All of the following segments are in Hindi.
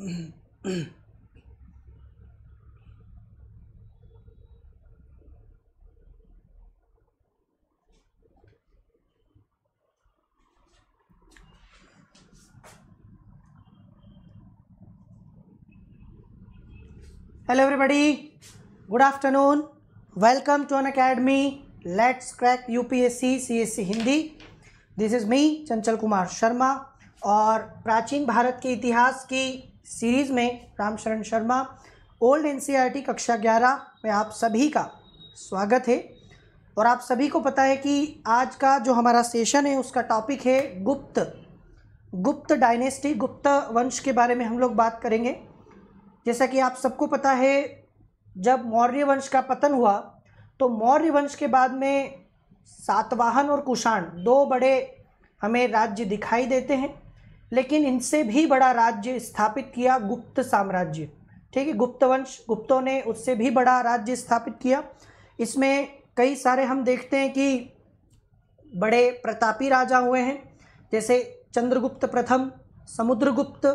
hello everybody good afternoon welcome to Unacademy let's crack UPSC CSC Hindi this is me Chanchal Kumar Sharma और प्राचीन भारत के इतिहास की सीरीज़ में रामशरण शर्मा ओल्ड एन कक्षा 11 में आप सभी का स्वागत है और आप सभी को पता है कि आज का जो हमारा सेशन है उसका टॉपिक है गुप्त गुप्त डायनेस्टी गुप्त वंश के बारे में हम लोग बात करेंगे जैसा कि आप सबको पता है जब मौर्य वंश का पतन हुआ तो मौर्य वंश के बाद में सातवाहन और कुषाण दो बड़े हमें राज्य दिखाई देते हैं लेकिन इनसे भी बड़ा राज्य स्थापित किया गुप्त साम्राज्य ठीक है गुप्त वंश गुप्तों ने उससे भी बड़ा राज्य स्थापित किया इसमें कई सारे हम देखते हैं कि बड़े प्रतापी राजा हुए हैं जैसे चंद्रगुप्त प्रथम समुद्रगुप्त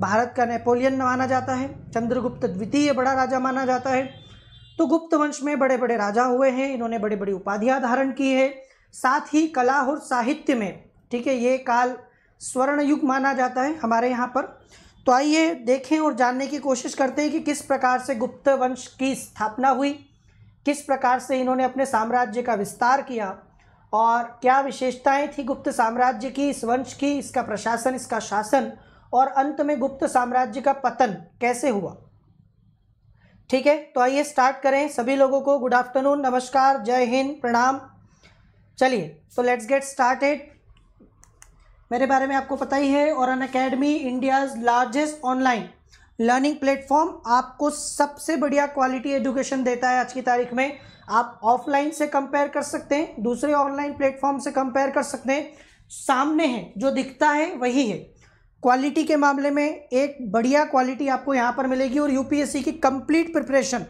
भारत का नेपोलियन माना जाता है चंद्रगुप्त द्वितीय बड़ा राजा माना जाता है तो गुप्त वंश में बड़े बड़े राजा हुए हैं इन्होंने बड़ी बड़ी उपाधियाँ धारण की है साथ ही कला और साहित्य में ठीक है ये काल स्वर्ण युग माना जाता है हमारे यहाँ पर तो आइए देखें और जानने की कोशिश करते हैं कि किस प्रकार से गुप्त वंश की स्थापना हुई किस प्रकार से इन्होंने अपने साम्राज्य का विस्तार किया और क्या विशेषताएं थी गुप्त साम्राज्य की इस वंश की इसका प्रशासन इसका शासन और अंत में गुप्त साम्राज्य का पतन कैसे हुआ ठीक है तो आइए स्टार्ट करें सभी लोगों को गुड आफ्टरनून नमस्कार जय हिंद प्रणाम चलिए सो लेट्स गेट स्टार्टेड मेरे बारे में आपको पता ही है और Unacademy India's largest online learning platform आपको सबसे बढ़िया क्वालिटी एजुकेशन देता है आज की तारीख में आप ऑफलाइन से कंपेयर कर सकते हैं दूसरे ऑनलाइन प्लेटफॉर्म से कंपेयर कर सकते हैं सामने है जो दिखता है वही है क्वालिटी के मामले में एक बढ़िया क्वालिटी आपको यहाँ पर मिलेगी और यूपीएससी की कंप्लीट प्रिपरेशन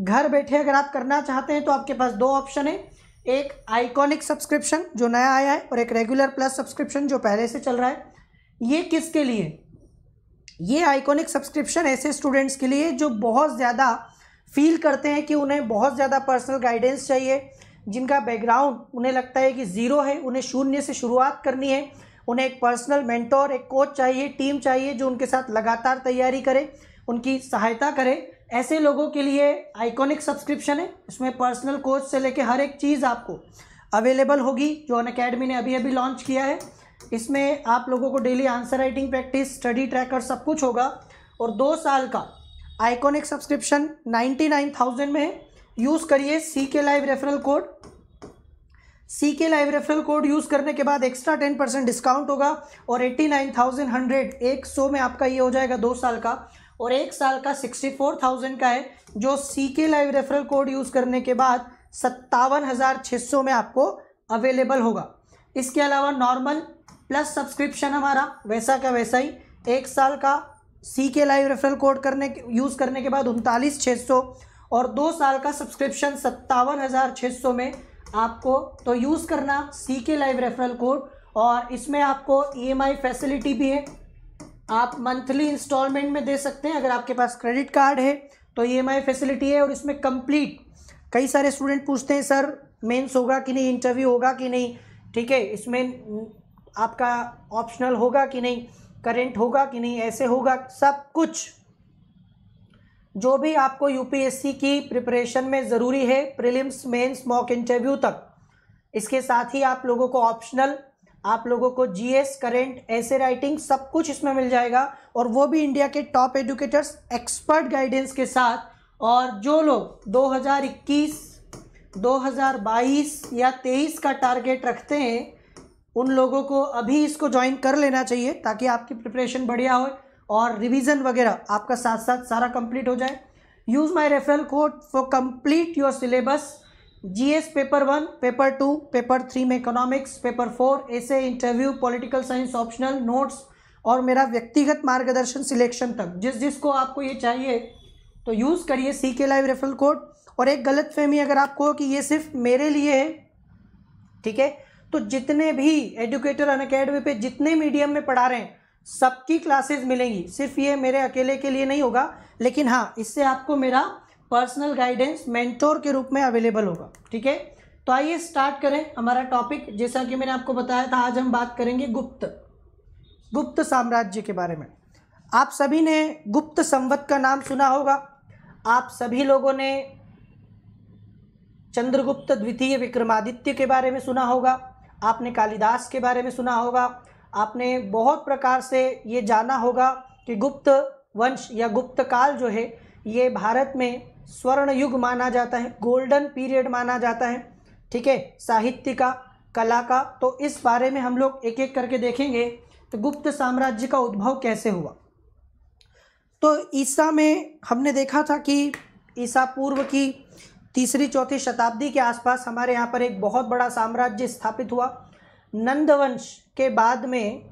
घर बैठे अगर आप करना चाहते हैं तो आपके पास दो ऑप्शन है एक आइकॉनिक सब्सक्रिप्शन जो नया आया है और एक रेगुलर प्लस सब्सक्रिप्शन जो पहले से चल रहा है ये किसके लिए ये आइकॉनिक सब्सक्रिप्शन ऐसे स्टूडेंट्स के लिए जो बहुत ज़्यादा फील करते हैं कि उन्हें बहुत ज़्यादा पर्सनल गाइडेंस चाहिए जिनका बैकग्राउंड उन्हें लगता है कि ज़ीरो है उन्हें शून्य से शुरुआत करनी है उन्हें एक पर्सनल मेंटोर एक कोच चाहिए टीम चाहिए जो उनके साथ लगातार तैयारी करे उनकी सहायता करे ऐसे लोगों के लिए आइकॉनिक सब्सक्रिप्शन है इसमें पर्सनल कोच से लेकर हर एक चीज़ आपको अवेलेबल होगी जो अन अकेडमी ने अभी अभी लॉन्च किया है इसमें आप लोगों को daily answer writing practice study tracker सब कुछ होगा और दो साल का iconic subscription ninety nine thousand में है यूज़ करिए सी के लाइव रेफरल कोड सी K live referral code use करने के बाद एक्स्ट्रा टेन परसेंट डिस्काउंट होगा और एट्टी नाइन थाउजेंड हंड्रेड एक सौ में आपका ये हो जाएगा दो साल का और एक साल का सिक्सटी फोर थाउजेंड का है जो सी K live referral code use करने के बाद सत्तावन हज़ार छः सौ में आपको अवेलेबल होगा इसके अलावा नॉर्मल प्लस सब्सक्रिप्शन हमारा वैसा का वैसा ही एक साल का C K live referral code करने यूज़ करने के बाद उनतालीस छः सौ और दो साल का सब्सक्रिप्शन सत्तावन हज़ार छः सौ में आपको तो यूज़ करना सी के लाइव रेफरल कोड और इसमें आपको ई एम आई फैसिलिटी भी है आप मंथली इंस्टॉलमेंट में दे सकते हैं अगर आपके पास क्रेडिट कार्ड है तो ई e फैसिलिटी है और इसमें कंप्लीट कई सारे स्टूडेंट पूछते हैं सर मेंस होगा कि नहीं इंटरव्यू होगा कि नहीं ठीक है इसमें आपका ऑप्शनल होगा कि नहीं करेंट होगा कि नहीं ऐसे होगा सब कुछ जो भी आपको यूपीएससी की प्रिपरेशन में ज़रूरी है प्रिलिम्स मेंस मॉक इंटरव्यू तक इसके साथ ही आप लोगों को ऑप्शनल आप लोगों को जीएस करेंट ऐसे राइटिंग सब कुछ इसमें मिल जाएगा और वो भी इंडिया के टॉप एजुकेटर्स एक्सपर्ट गाइडेंस के साथ और जो लोग 2021 2022 या 23 का टारगेट रखते हैं उन लोगों को अभी इसको ज्वाइन कर लेना चाहिए ताकि आपकी प्रिपरेशन बढ़िया हो और रिवीजन वगैरह आपका साथ साथ सारा कंप्लीट हो जाए use my referral code for complete your syllabus GS paper one paper two paper three में इकोनॉमिक्स पेपर फोर ऐसे interview political science optional notes और मेरा व्यक्तिगत मार्गदर्शन सिलेक्शन तक जिस जिसको आपको ये चाहिए तो यूज़ करिए सी के लाइव रेफरल कोड और एक गलत फहमी अगर आपको कि ये सिर्फ मेरे लिए है ठीक है तो जितने भी एडुकेटर अन अकेडमी पर जितने मीडियम में पढ़ा रहे हैं सबकी क्लासेज मिलेंगी सिर्फ ये मेरे अकेले के लिए नहीं होगा लेकिन हाँ इससे आपको मेरा पर्सनल गाइडेंस मेंटोर के रूप में अवेलेबल होगा ठीक है तो आइए स्टार्ट करें हमारा टॉपिक जैसा कि मैंने आपको बताया था आज हम बात करेंगे गुप्त गुप्त साम्राज्य के बारे में आप सभी ने गुप्त संवत का नाम सुना होगा आप सभी लोगों ने चंद्रगुप्त द्वितीय विक्रमादित्य के बारे में सुना होगा आपने कालिदास के बारे में सुना होगा आपने बहुत प्रकार से ये जाना होगा कि गुप्त वंश या गुप्त काल जो है ये भारत में स्वर्ण युग माना जाता है गोल्डन पीरियड माना जाता है ठीक है साहित्य का कला का तो इस बारे में हम लोग एक एक करके देखेंगे तो गुप्त साम्राज्य का उद्भव कैसे हुआ तो ईसा में हमने देखा था कि ईसा पूर्व की तीसरी चौथी शताब्दी के आसपास हमारे यहाँ पर एक बहुत बड़ा साम्राज्य स्थापित हुआ नंदवंश के बाद में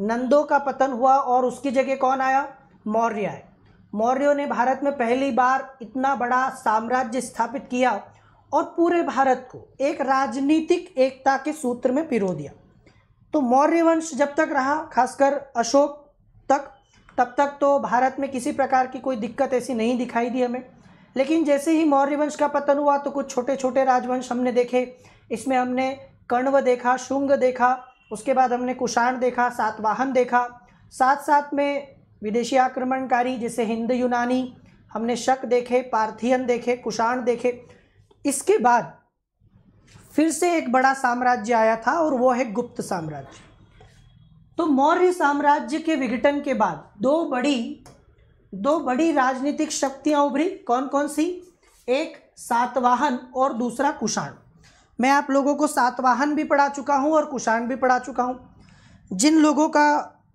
नंदों का पतन हुआ और उसकी जगह कौन आया मौर्य आए मौर्यों ने भारत में पहली बार इतना बड़ा साम्राज्य स्थापित किया और पूरे भारत को एक राजनीतिक एकता के सूत्र में पिरो दिया तो मौर्य वंश जब तक रहा खासकर अशोक तक तब तक तो भारत में किसी प्रकार की कोई दिक्कत ऐसी नहीं दिखाई दी हमें लेकिन जैसे ही मौर्य वंश का पतन हुआ तो कुछ छोटे छोटे राजवंश हमने देखे इसमें हमने कण्व देखा शुंग देखा उसके बाद हमने कुषाण देखा सातवाहन देखा साथ साथ में विदेशी आक्रमणकारी जैसे हिंद यूनानी हमने शक देखे पार्थियन देखे कुषाण देखे इसके बाद फिर से एक बड़ा साम्राज्य आया था और वो है गुप्त साम्राज्य तो मौर्य साम्राज्य के विघटन के बाद दो बड़ी दो बड़ी राजनीतिक शक्तियां उभरी कौन कौन सी एक सातवाहन और दूसरा कुषाण मैं आप लोगों को सातवाहन भी पढ़ा चुका हूं और कुषाण भी पढ़ा चुका हूं जिन लोगों का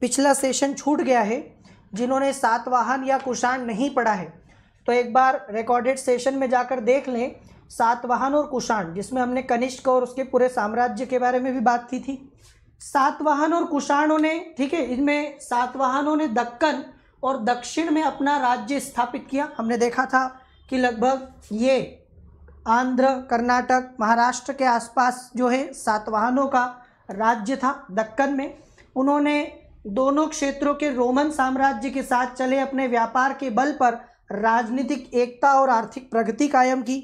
पिछला सेशन छूट गया है जिन्होंने सातवाहन या कुषाण नहीं पढ़ा है तो एक बार रिकॉर्डेड सेशन में जाकर देख लें सातवाहन और कुषाण जिसमें हमने कनिष्क और उसके पूरे साम्राज्य के बारे में भी बात की थी सातवाहन और कुषाणों ने ठीक है इनमें सातवाहनों ने दक्कन और दक्षिण में अपना राज्य स्थापित किया हमने देखा था कि लगभग ये आंध्र कर्नाटक महाराष्ट्र के आसपास जो है सातवाहनों का राज्य था दक्कन में उन्होंने दोनों क्षेत्रों के रोमन साम्राज्य के साथ चले अपने व्यापार के बल पर राजनीतिक एकता और आर्थिक प्रगति कायम की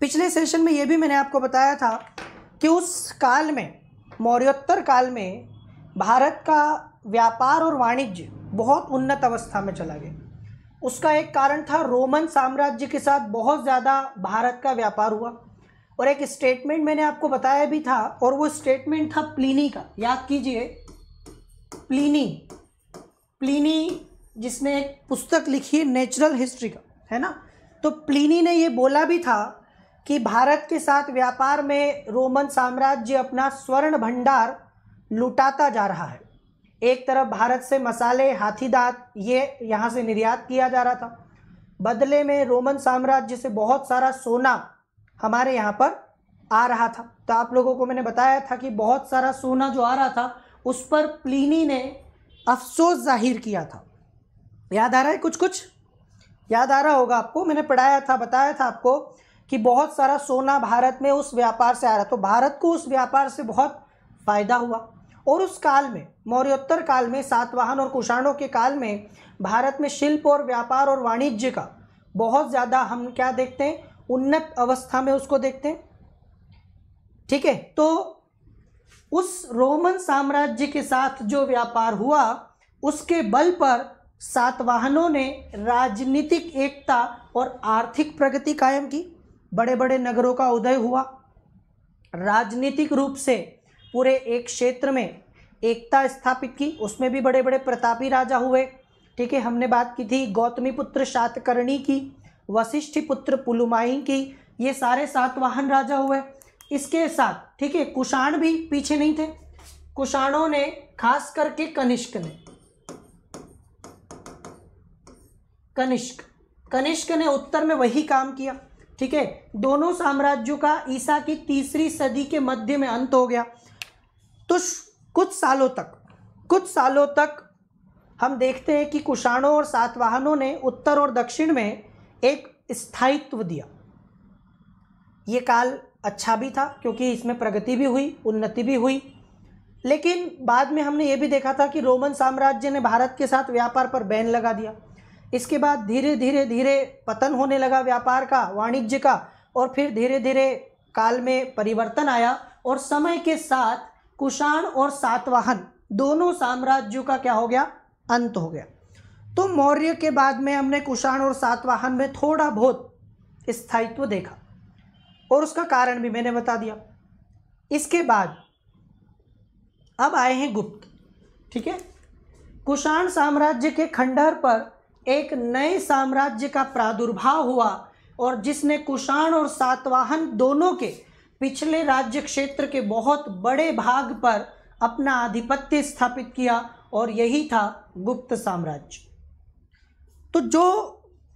पिछले सेशन में ये भी मैंने आपको बताया था कि उस काल में मौर्योत्तर काल में भारत का व्यापार और वाणिज्य बहुत उन्नत अवस्था में चला गया उसका एक कारण था रोमन साम्राज्य के साथ बहुत ज़्यादा भारत का व्यापार हुआ और एक स्टेटमेंट मैंने आपको बताया भी था और वो स्टेटमेंट था प्लीनी का याद कीजिए प्लीनी प्लीनी जिसने एक पुस्तक लिखी है नेचुरल हिस्ट्री का है ना तो प्लीनी ने ये बोला भी था कि भारत के साथ व्यापार में रोमन साम्राज्य अपना स्वर्ण भंडार लुटाता जा रहा है एक तरफ भारत से मसाले हाथी दांत ये यहाँ से निर्यात किया जा रहा था बदले में रोमन साम्राज्य से बहुत सारा सोना हमारे यहाँ पर आ रहा था तो आप लोगों को मैंने बताया था कि बहुत सारा सोना जो आ रहा था उस पर प्लीनी ने अफसोस जाहिर किया था याद आ रहा है कुछ कुछ याद आ रहा होगा आपको मैंने पढ़ाया था बताया था आपको कि बहुत सारा सोना भारत में उस व्यापार से आ रहा तो भारत को उस व्यापार से बहुत फ़ायदा हुआ और उस काल में मौर्योत्तर काल में सातवाहन और कुषाणों के काल में भारत में शिल्प और व्यापार और वाणिज्य का बहुत ज़्यादा हम क्या देखते हैं उन्नत अवस्था में उसको देखते हैं ठीक है तो उस रोमन साम्राज्य के साथ जो व्यापार हुआ उसके बल पर सातवाहनों ने राजनीतिक एकता और आर्थिक प्रगति कायम की बड़े बड़े नगरों का उदय हुआ राजनीतिक रूप से पूरे एक क्षेत्र में एकता स्थापित की उसमें भी बड़े बड़े प्रतापी राजा हुए ठीक है हमने बात की थी गौतमी पुत्र सातकर्णी की वशिष्ठ पुत्र पुलुमाई की ये सारे सातवाहन राजा हुए इसके साथ ठीक है कुषाण भी पीछे नहीं थे कुषाणों ने खास करके कनिष्क ने कनिष्क कनिष्क ने उत्तर में वही काम किया ठीक है दोनों साम्राज्यों का ईसा की तीसरी सदी के मध्य में अंत हो गया तो कुछ सालों तक कुछ सालों तक हम देखते हैं कि कुषाणों और सातवाहनों ने उत्तर और दक्षिण में एक स्थायित्व दिया ये काल अच्छा भी था क्योंकि इसमें प्रगति भी हुई उन्नति भी हुई लेकिन बाद में हमने ये भी देखा था कि रोमन साम्राज्य ने भारत के साथ व्यापार पर बैन लगा दिया इसके बाद धीरे धीरे धीरे पतन होने लगा व्यापार का वाणिज्य का और फिर धीरे धीरे काल में परिवर्तन आया और समय के साथ कुषाण और सातवाहन दोनों साम्राज्यों का क्या हो गया अंत हो गया तो मौर्य के बाद में हमने कुषाण और सातवाहन में थोड़ा बहुत स्थायित्व देखा और उसका कारण भी मैंने बता दिया इसके बाद अब आए हैं गुप्त ठीक है कुषाण साम्राज्य के खंडहर पर एक नए साम्राज्य का प्रादुर्भाव हुआ और जिसने कुषाण और सातवाहन दोनों के पिछले राज्य क्षेत्र के बहुत बड़े भाग पर अपना आधिपत्य स्थापित किया और यही था गुप्त साम्राज्य तो जो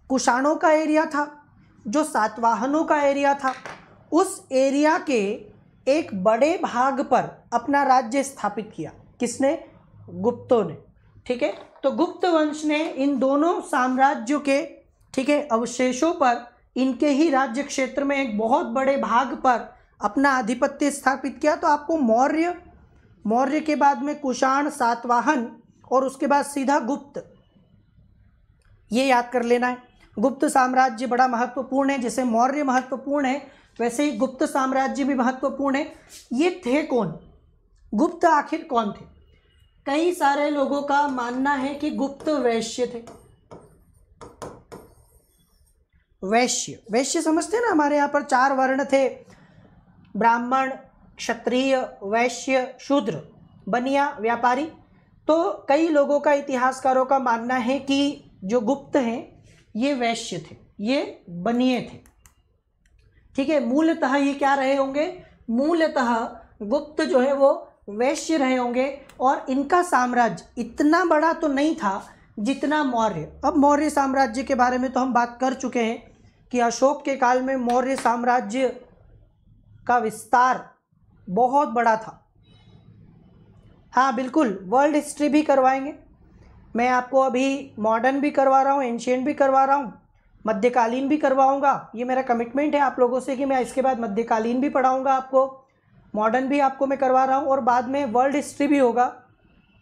कुषाणों का एरिया था जो सातवाहनों का एरिया था उस एरिया के एक बड़े भाग पर अपना राज्य स्थापित किया किसने गुप्तों ने ठीक है तो गुप्त वंश ने इन दोनों साम्राज्यों के ठीक है अवशेषों पर इनके ही राज्य क्षेत्र में एक बहुत बड़े भाग पर अपना आधिपत्य स्थापित किया तो आपको मौर्य मौर्य के बाद में कुषाण सातवाहन और उसके बाद सीधा गुप्त ये याद कर लेना है गुप्त साम्राज्य बड़ा महत्वपूर्ण है जैसे मौर्य महत्वपूर्ण है वैसे ही गुप्त साम्राज्य भी महत्वपूर्ण है ये थे कौन गुप्त आखिर कौन थे कई सारे लोगों का मानना है कि गुप्त वैश्य थे वैश्य वैश्य समझते हैं ना हमारे यहाँ पर चार वर्ण थे ब्राह्मण क्षत्रिय वैश्य शूद्र बनिया व्यापारी तो कई लोगों का इतिहासकारों का मानना है कि जो गुप्त हैं ये वैश्य थे ये बनिए थे ठीक है मूलतः ये क्या रहे होंगे मूलतः गुप्त जो है वो वैश्य रहे होंगे और इनका साम्राज्य इतना बड़ा तो नहीं था जितना मौर्य अब मौर्य साम्राज्य के बारे में तो हम बात कर चुके हैं कि अशोक के काल में मौर्य साम्राज्य का विस्तार बहुत बड़ा था हाँ बिल्कुल वर्ल्ड हिस्ट्री भी करवाएंगे मैं आपको अभी मॉडर्न भी करवा रहा हूँ एंशियंट भी करवा रहा हूँ मध्यकालीन भी करवाऊँगा ये मेरा कमिटमेंट है आप लोगों से कि मैं इसके बाद मध्यकालीन भी पढ़ाऊँगा आपको मॉडर्न भी आपको मैं करवा रहा हूँ और बाद में वर्ल्ड हिस्ट्री भी होगा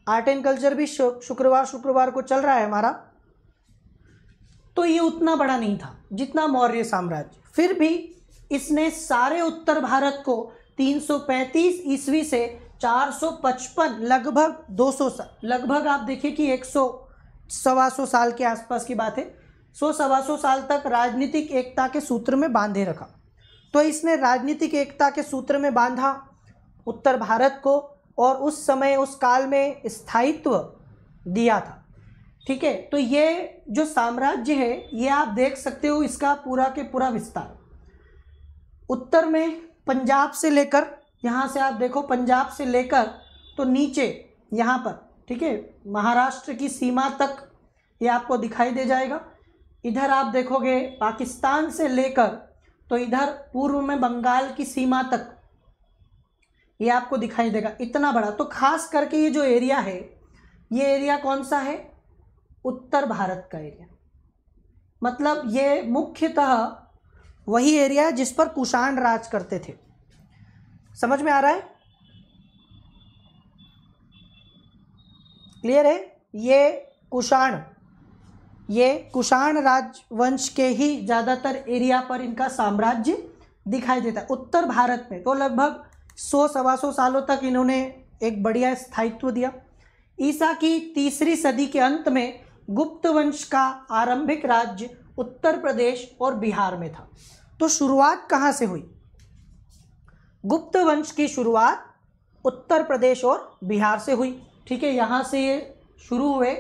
आर्ट एंड कल्चर भी शुक्रवार शुक्रवार को चल रहा है हमारा तो ये उतना बड़ा नहीं था जितना मौर्य साम्राज्य फिर भी इसने सारे उत्तर भारत को 335 ईस्वी से 455 लगभग 200 लगभग आप देखिए कि एक सौ सवा सौ साल के आसपास की बात है सौ सवा सौ साल तक राजनीतिक एकता के सूत्र में बांधे रखा तो इसने राजनीतिक एकता के सूत्र में बांधा उत्तर भारत को और उस समय उस काल में स्थायित्व दिया था ठीक है तो ये जो साम्राज्य है ये आप देख सकते हो इसका पूरा के पूरा विस्तार उत्तर में पंजाब से लेकर यहाँ से आप देखो पंजाब से लेकर तो नीचे यहाँ पर ठीक है महाराष्ट्र की सीमा तक ये आपको दिखाई दे जाएगा इधर आप देखोगे पाकिस्तान से लेकर तो इधर पूर्व में बंगाल की सीमा तक ये आपको दिखाई देगा इतना बड़ा तो खास करके ये जो एरिया है ये एरिया कौन सा है उत्तर भारत का एरिया मतलब ये मुख्यतः वही एरिया जिस पर कुषाण राज करते थे समझ में आ रहा है क्लियर है ये कुषाण ये कुषाण राजवंश के ही ज़्यादातर एरिया पर इनका साम्राज्य दिखाई देता है उत्तर भारत में तो लगभग सौ सवा सौ सालों तक इन्होंने एक बढ़िया स्थायित्व दिया ईसा की तीसरी सदी के अंत में गुप्त वंश का आरंभिक राज्य उत्तर प्रदेश और बिहार में था तो शुरुआत कहाँ से हुई गुप्त वंश की शुरुआत उत्तर प्रदेश और बिहार से हुई ठीक है यहाँ से ये शुरू हुए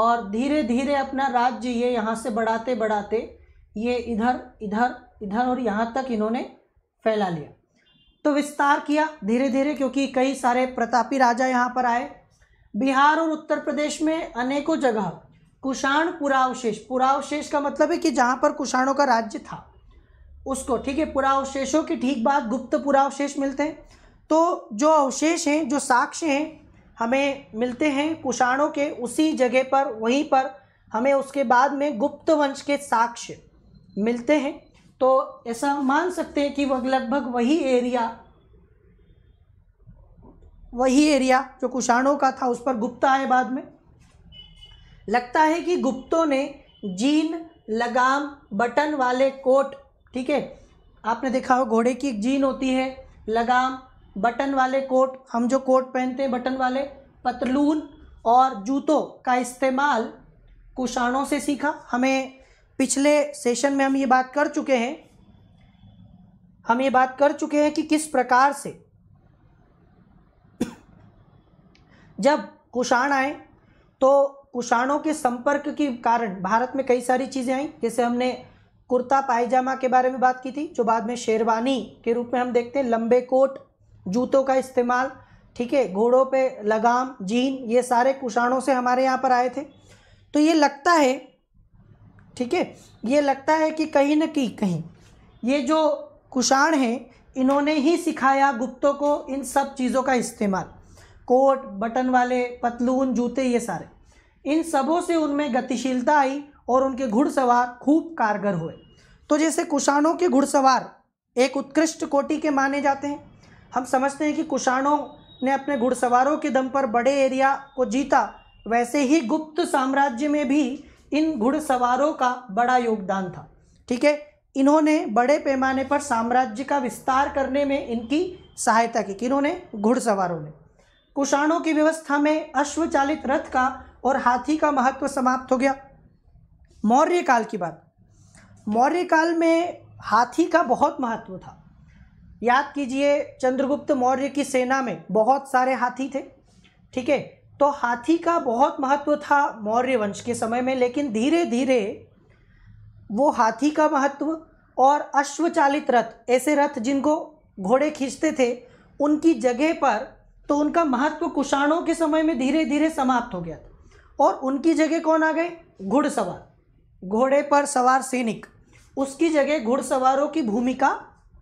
और धीरे धीरे अपना राज्य ये यहाँ से बढ़ाते बढ़ाते ये इधर इधर इधर और यहाँ तक इन्होंने फैला लिया तो विस्तार किया धीरे धीरे क्योंकि कई सारे प्रतापी राजा यहाँ पर आए बिहार और उत्तर प्रदेश में अनेकों जगह कुषाण पुरावशेष पुरावशेष का मतलब है कि जहाँ पर कुषाणों का राज्य था उसको ठीक है पुरावशेषों के ठीक बाद गुप्त पुरावशेष मिलते हैं तो जो अवशेष हैं जो साक्ष्य हैं हमें मिलते हैं कुषाणों के उसी जगह पर वहीं पर हमें उसके बाद में गुप्त वंश के साक्ष्य मिलते हैं तो ऐसा मान सकते हैं कि वह लगभग वही एरिया वही एरिया जो कुषाणों का था उस पर गुप्ता आए बाद में लगता है कि गुप्तों ने जीन लगाम बटन वाले कोट ठीक है आपने देखा हो घोड़े की एक जीन होती है लगाम बटन वाले कोट हम जो कोट पहनते हैं बटन वाले पतलून और जूतों का इस्तेमाल कुषाणों से सीखा हमें पिछले सेशन में हम ये बात कर चुके हैं हम ये बात कर चुके हैं कि किस प्रकार से जब कुषाण आए तो कुषाणों के संपर्क के कारण भारत में कई सारी चीज़ें आई जैसे हमने कुर्ता पायजामा के बारे में बात की थी जो बाद में शेरवानी के रूप में हम देखते हैं लंबे कोट जूतों का इस्तेमाल ठीक है घोड़ों पे लगाम जीन ये सारे कुषाणों से हमारे यहाँ पर आए थे तो ये लगता है ठीक है ये लगता है कि कहीं ना कहीं कहीं ये जो कुषाण हैं इन्होंने ही सिखाया गुप्तों को इन सब चीज़ों का इस्तेमाल कोट बटन वाले पतलून जूते ये सारे इन सबों से उनमें गतिशीलता आई और उनके घुड़सवार खूब कारगर हुए तो जैसे कुषाणों के घुड़सवार एक उत्कृष्ट कोटि के माने जाते हैं हम समझते हैं कि कुषाणों ने अपने घुड़सवारों के दम पर बड़े एरिया को जीता वैसे ही गुप्त साम्राज्य में भी इन घुड़सवारों का बड़ा योगदान था ठीक है इन्होंने बड़े पैमाने पर साम्राज्य का विस्तार करने में इनकी सहायता की इन्होंने घुड़सवारों ने कुषाणों की व्यवस्था में अश्वचालित रथ का और हाथी का महत्व समाप्त हो गया मौर्य काल की बात मौर्य काल में हाथी का बहुत महत्व था याद कीजिए चंद्रगुप्त मौर्य की सेना में बहुत सारे हाथी थे ठीक है तो हाथी का बहुत महत्व था मौर्य वंश के समय में लेकिन धीरे धीरे वो हाथी का महत्व और अश्वचालित रथ ऐसे रथ जिनको घोड़े खींचते थे उनकी जगह पर तो उनका महत्व कुषाणों के समय में धीरे धीरे समाप्त हो गया था और उनकी जगह कौन आ गए घुड़सवार घोड़े पर सवार सैनिक उसकी जगह घुड़सवारों की भूमिका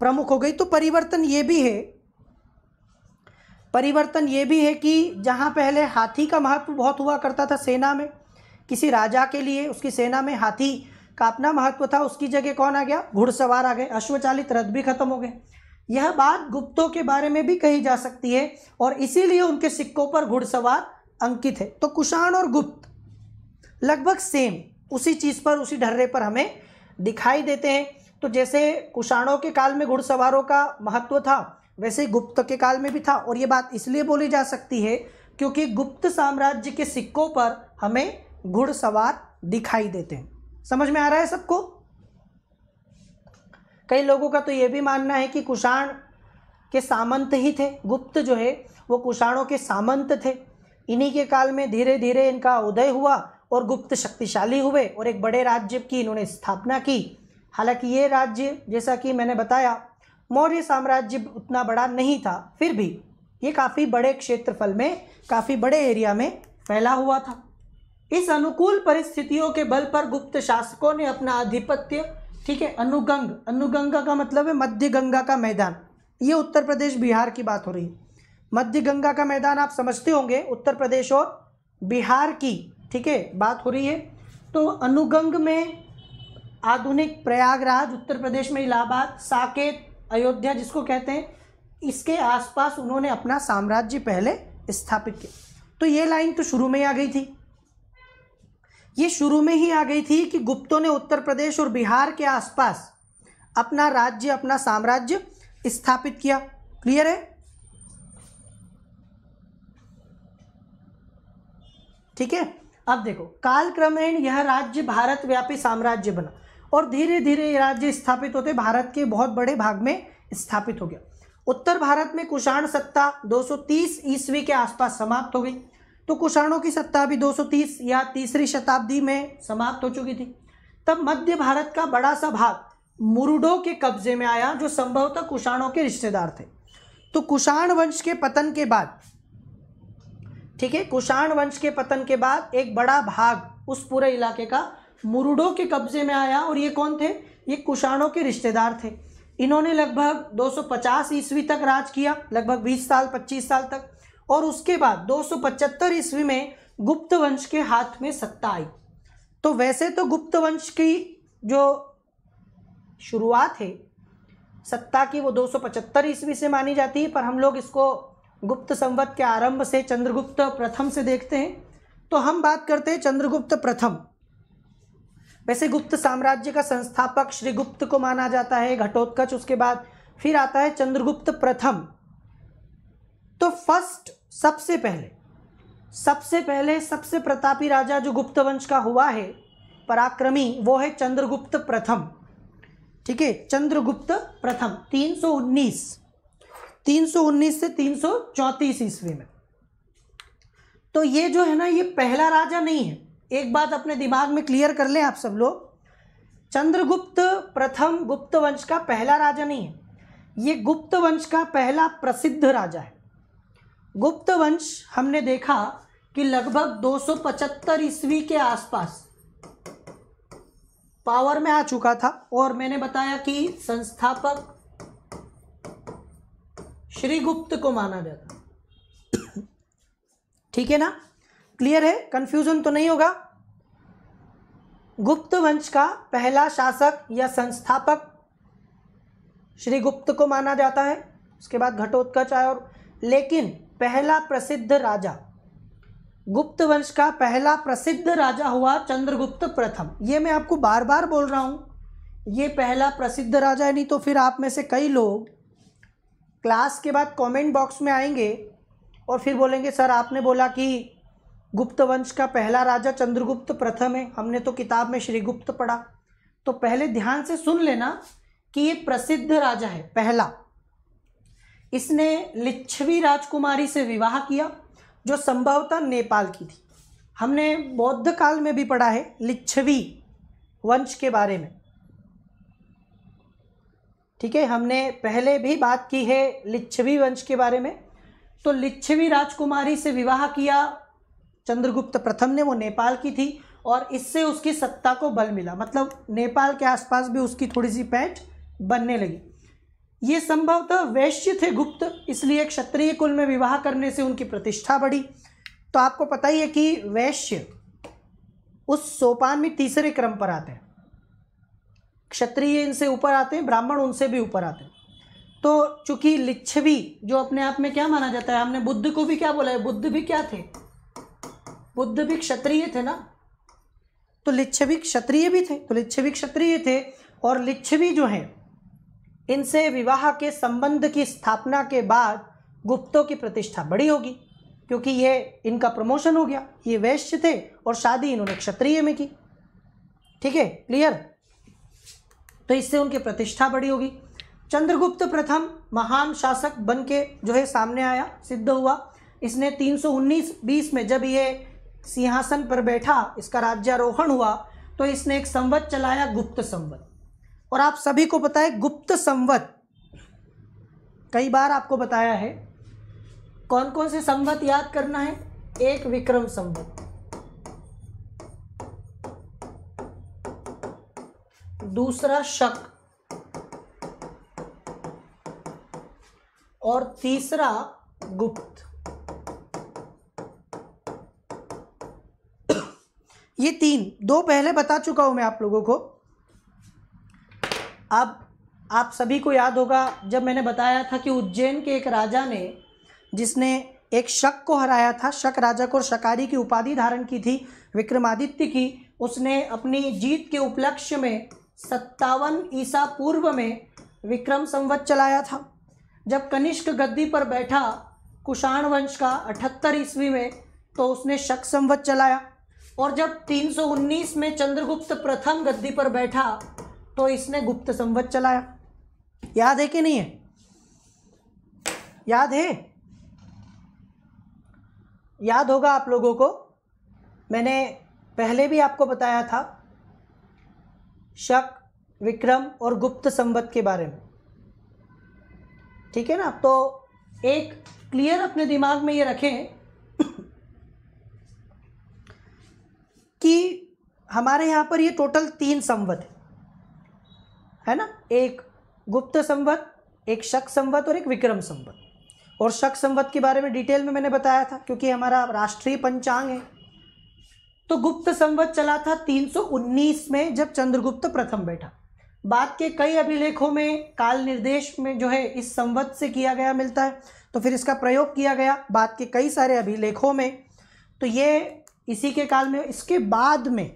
प्रमुख हो गई तो परिवर्तन ये भी है परिवर्तन ये भी है कि जहाँ पहले हाथी का महत्व बहुत हुआ करता था सेना में किसी राजा के लिए उसकी सेना में हाथी का अपना महत्व था उसकी जगह कौन आ गया घुड़सवार आ गए अश्वचालित रथ भी खत्म हो गए यह बात गुप्तों के बारे में भी कही जा सकती है और इसीलिए उनके सिक्कों पर घुड़सवार अंकित है तो कुषाण और गुप्त लगभग सेम उसी चीज़ पर उसी ढर्रे पर हमें दिखाई देते हैं तो जैसे कुषाणों के काल में घुड़सवारों का महत्व था वैसे गुप्त के काल में भी था और ये बात इसलिए बोली जा सकती है क्योंकि गुप्त साम्राज्य के सिक्कों पर हमें घुड़सवार दिखाई देते हैं समझ में आ रहा है सबको कई लोगों का तो ये भी मानना है कि कुषाण के सामंत ही थे गुप्त जो है वो कुषाणों के सामंत थे इन्हीं के काल में धीरे धीरे इनका उदय हुआ और गुप्त शक्तिशाली हुए और एक बड़े राज्य की इन्होंने स्थापना की हालांकि ये राज्य जैसा कि मैंने बताया मौर्य साम्राज्य उतना बड़ा नहीं था फिर भी ये काफ़ी बड़े क्षेत्रफल में काफ़ी बड़े एरिया में फैला हुआ था इस अनुकूल परिस्थितियों के बल पर गुप्त शासकों ने अपना आधिपत्य ठीक है अनुगंग अनुगंगा का मतलब है मध्य गंगा का मैदान ये उत्तर प्रदेश बिहार की बात हो रही है मध्य गंगा का मैदान आप समझते होंगे उत्तर प्रदेश और बिहार की ठीक है बात हो रही है तो अनुगंग में आधुनिक प्रयागराज उत्तर प्रदेश में इलाहाबाद साकेत अयोध्या जिसको कहते हैं इसके आसपास उन्होंने अपना साम्राज्य पहले स्थापित किया तो ये लाइन तो शुरू में ही आ गई थी ये शुरू में ही आ गई थी कि गुप्तों ने उत्तर प्रदेश और बिहार के आसपास अपना राज्य अपना साम्राज्य स्थापित किया क्लियर है ठीक है अब देखो कालक्रमेण यह राज्य भारत व्यापी साम्राज्य बना और धीरे धीरे ये राज्य स्थापित होते भारत के बहुत बड़े भाग में स्थापित हो गया उत्तर भारत में कुषाण सत्ता 230 ईस्वी के आसपास समाप्त हो गई तो कुषाणों की सत्ता भी 230 या तीसरी शताब्दी में समाप्त हो चुकी थी तब मध्य भारत का बड़ा सा भाग मुरुडो के कब्जे में आया जो संभवतः कुषाणों के रिश्तेदार थे तो कुषाण वंश के पतन के बाद ठीक है कुषाण वंश के पतन के बाद एक बड़ा भाग उस पूरे इलाके का मुरुडो के कब्जे में आया और ये कौन थे ये कुषाणों के रिश्तेदार थे इन्होंने लगभग 250 ईस्वी तक राज किया लगभग 20 साल 25 साल तक और उसके बाद 275 ईस्वी में गुप्त वंश के हाथ में सत्ता आई तो वैसे तो गुप्त वंश की जो शुरुआत है सत्ता की वो 275 ईस्वी से मानी जाती है पर हम लोग इसको गुप्त संवत के आरंभ से चंद्रगुप्त प्रथम से देखते हैं तो हम बात करते हैं चंद्रगुप्त प्रथम वैसे गुप्त साम्राज्य का संस्थापक श्रीगुप्त को माना जाता है घटोत्कच उसके बाद फिर आता है चंद्रगुप्त प्रथम तो फर्स्ट सबसे पहले सबसे पहले सबसे प्रतापी राजा जो गुप्त वंश का हुआ है पराक्रमी वो है चंद्रगुप्त प्रथम ठीक है चंद्रगुप्त प्रथम 319 319 से 334 ईस्वी में तो ये जो है ना ये पहला राजा नहीं है एक बात अपने दिमाग में क्लियर कर लें आप सब लोग चंद्रगुप्त प्रथम गुप्त वंश का पहला राजा नहीं है ये गुप्त वंश का पहला प्रसिद्ध राजा है गुप्त वंश हमने देखा कि लगभग 275 ईस्वी के आसपास पावर में आ चुका था और मैंने बताया कि संस्थापक श्रीगुप्त को माना जाता ठीक है ना क्लियर है कंफ्यूजन तो नहीं होगा गुप्त वंश का पहला शासक या संस्थापक श्रीगुप्त को माना जाता है उसके बाद घटोत्कच आया और लेकिन पहला प्रसिद्ध राजा गुप्त वंश का पहला प्रसिद्ध राजा हुआ चंद्रगुप्त प्रथम ये मैं आपको बार बार बोल रहा हूँ ये पहला प्रसिद्ध राजा है नहीं तो फिर आप में से कई लोग क्लास के बाद कमेंट बॉक्स में आएंगे और फिर बोलेंगे सर आपने बोला कि गुप्त वंश का पहला राजा चंद्रगुप्त प्रथम है हमने तो किताब में श्रीगुप्त पढ़ा तो पहले ध्यान से सुन लेना कि ये प्रसिद्ध राजा है पहला इसने लिच्छवी राजकुमारी से विवाह किया जो संभवतः नेपाल की थी हमने बौद्ध काल में भी पढ़ा है लिच्छवी वंश के बारे में ठीक है हमने पहले भी बात की है लिच्छवी वंश के बारे में तो लिच्छवी राजकुमारी से विवाह किया चंद्रगुप्त प्रथम ने वो नेपाल की थी और इससे उसकी सत्ता को बल मिला मतलब नेपाल के आसपास भी उसकी थोड़ी सी पैट बनने लगी ये संभवतः वैश्य थे गुप्त इसलिए क्षत्रिय कुल में विवाह करने से उनकी प्रतिष्ठा बढ़ी तो आपको पता ही है कि वैश्य उस सोपान में तीसरे क्रम पर आते हैं क्षत्रिय इनसे ऊपर आते हैं ब्राह्मण उनसे भी ऊपर आते हैं तो चूंकि लिच्छवी जो अपने आप में क्या माना जाता है हमने बुद्ध को भी क्या बोला है बुद्ध भी क्या थे बुद्ध भी क्षत्रिय थे ना तो लिच्छवी क्षत्रिय भी थे तो लिच्छवी क्षत्रिय थे और लिच्छवी जो है इनसे विवाह के संबंध की स्थापना के बाद गुप्तों की प्रतिष्ठा बड़ी होगी क्योंकि ये इनका प्रमोशन हो गया ये वैश्य थे और शादी इन्होंने क्षत्रिय में की ठीक है क्लियर तो इससे उनकी प्रतिष्ठा बड़ी होगी चंद्रगुप्त प्रथम महान शासक बन के जो है सामने आया सिद्ध हुआ इसने 319 20 में जब ये सिंहासन पर बैठा इसका राज्यारोहण हुआ तो इसने एक संवत चलाया गुप्त संवत और आप सभी को पता है गुप्त संवत कई बार आपको बताया है कौन कौन से संवत याद करना है एक विक्रम संवत दूसरा शक और तीसरा गुप्त ये तीन दो पहले बता चुका हूं मैं आप लोगों को अब आप सभी को याद होगा जब मैंने बताया था कि उज्जैन के एक राजा ने जिसने एक शक को हराया था शक राजा को शकारी की उपाधि धारण की थी विक्रमादित्य की उसने अपनी जीत के उपलक्ष्य में सत्तावन ईसा पूर्व में विक्रम संवत चलाया था जब कनिष्क गद्दी पर बैठा कुषाण वंश का अठहत्तर ईस्वी में तो उसने शक संवत चलाया और जब 319 में चंद्रगुप्त प्रथम गद्दी पर बैठा तो इसने गुप्त संवत चलाया याद है कि नहीं है याद है याद होगा आप लोगों को मैंने पहले भी आपको बताया था शक विक्रम और गुप्त संबत के बारे में ठीक है ना तो एक क्लियर अपने दिमाग में ये रखें कि हमारे यहाँ पर ये टोटल तीन संवत है है ना एक गुप्त संवत एक शक संवत और एक विक्रम संवत और शक संवत के बारे में डिटेल में मैंने बताया था क्योंकि हमारा राष्ट्रीय पंचांग है तो गुप्त संवत चला था 319 में जब चंद्रगुप्त प्रथम बैठा बाद के कई अभिलेखों में काल निर्देश में जो है इस संवत से किया गया मिलता है तो फिर इसका प्रयोग किया गया बाद के कई सारे अभिलेखों में तो ये इसी के काल में इसके बाद में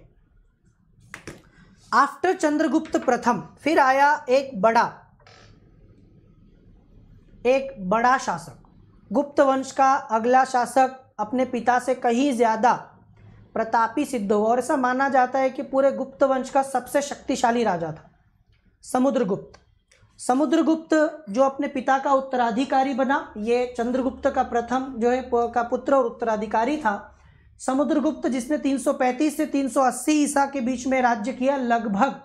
आफ्टर चंद्रगुप्त प्रथम फिर आया एक बड़ा एक बड़ा शासक गुप्त वंश का अगला शासक अपने पिता से कहीं ज़्यादा प्रतापी सिद्ध हुआ और ऐसा माना जाता है कि पूरे गुप्त वंश का सबसे शक्तिशाली राजा था समुद्रगुप्त समुद्रगुप्त जो अपने पिता का उत्तराधिकारी बना ये चंद्रगुप्त का प्रथम जो है का पुत्र और उत्तराधिकारी था समुद्रगुप्त जिसने 335 से 380 ईसा के बीच में राज्य किया लगभग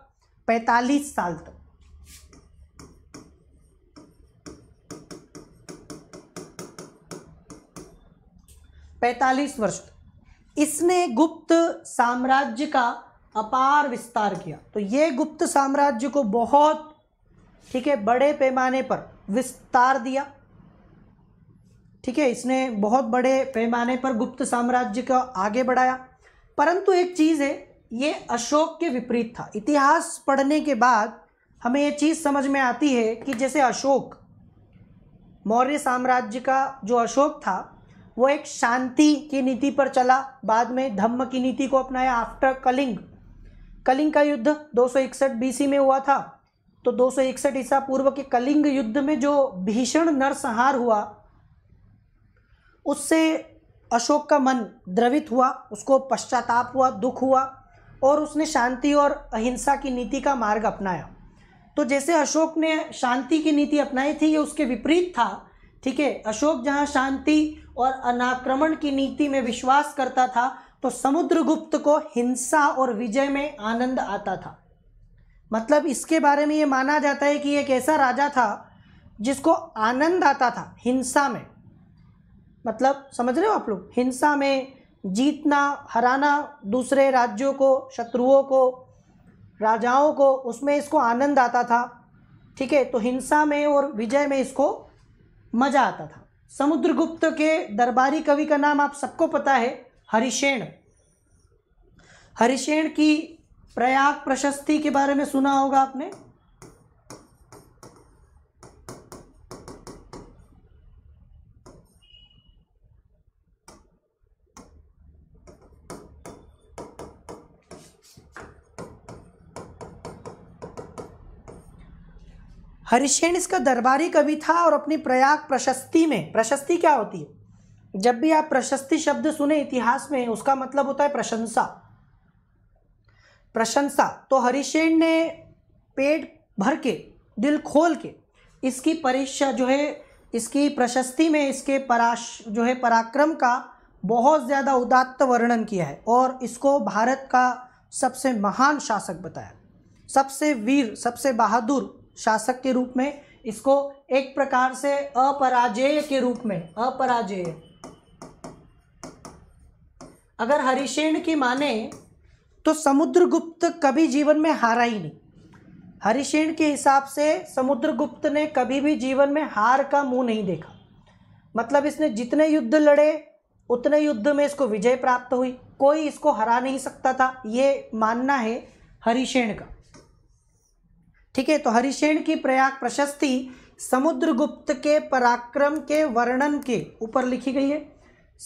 45 साल तक पैतालीस वर्ष इसने गुप्त साम्राज्य का अपार विस्तार किया तो ये गुप्त साम्राज्य को बहुत ठीक है बड़े पैमाने पर विस्तार दिया ठीक है इसने बहुत बड़े पैमाने पर गुप्त साम्राज्य को आगे बढ़ाया परंतु एक चीज़ है ये अशोक के विपरीत था इतिहास पढ़ने के बाद हमें ये चीज़ समझ में आती है कि जैसे अशोक मौर्य साम्राज्य का जो अशोक था वो एक शांति की नीति पर चला बाद में धम्म की नीति को अपनाया आफ्टर कलिंग कलिंग का युद्ध दो सौ इकसठ बीसी में हुआ था तो दो सौ इकसठ ईसा पूर्व के कलिंग युद्ध में जो भीषण नरसंहार हुआ उससे अशोक का मन द्रवित हुआ उसको पश्चाताप हुआ दुख हुआ और उसने शांति और अहिंसा की नीति का मार्ग अपनाया तो जैसे अशोक ने शांति की नीति अपनाई थी ये उसके विपरीत था ठीक है अशोक जहाँ शांति और अनाक्रमण की नीति में विश्वास करता था तो समुद्रगुप्त को हिंसा और विजय में आनंद आता था मतलब इसके बारे में ये माना जाता है कि एक ऐसा राजा था जिसको आनंद आता था हिंसा में मतलब समझ रहे हो आप लोग हिंसा में जीतना हराना दूसरे राज्यों को शत्रुओं को राजाओं को उसमें इसको आनंद आता था ठीक है तो हिंसा में और विजय में इसको मज़ा आता था समुद्रगुप्त के दरबारी कवि का नाम आप सबको पता है हरिशेण हरिशेण की प्रयाग प्रशस्ति के बारे में सुना होगा आपने हरिशेन इसका दरबारी कवि था और अपनी प्रयाग प्रशस्ति में प्रशस्ति क्या होती है जब भी आप प्रशस्ति शब्द सुने इतिहास में उसका मतलब होता है प्रशंसा प्रशंसा तो हरिशेन ने पेट भर के दिल खोल के इसकी परीक्षा जो है इसकी प्रशस्ति में इसके पराश जो है पराक्रम का बहुत ज़्यादा उदात्त वर्णन किया है और इसको भारत का सबसे महान शासक बताया सबसे वीर सबसे बहादुर शासक के रूप में इसको एक प्रकार से अपराजेय के रूप में अपराजेय अगर हरिशेण की माने तो समुद्रगुप्त कभी जीवन में हारा ही नहीं हरिशेण के हिसाब से समुद्रगुप्त ने कभी भी जीवन में हार का मुंह नहीं देखा मतलब इसने जितने युद्ध लड़े उतने युद्ध में इसको विजय प्राप्त हुई कोई इसको हरा नहीं सकता था ये मानना है हरिशेण का ठीक है तो हरिशेण की प्रयाग प्रशस्ति समुद्रगुप्त के पराक्रम के वर्णन के ऊपर लिखी गई है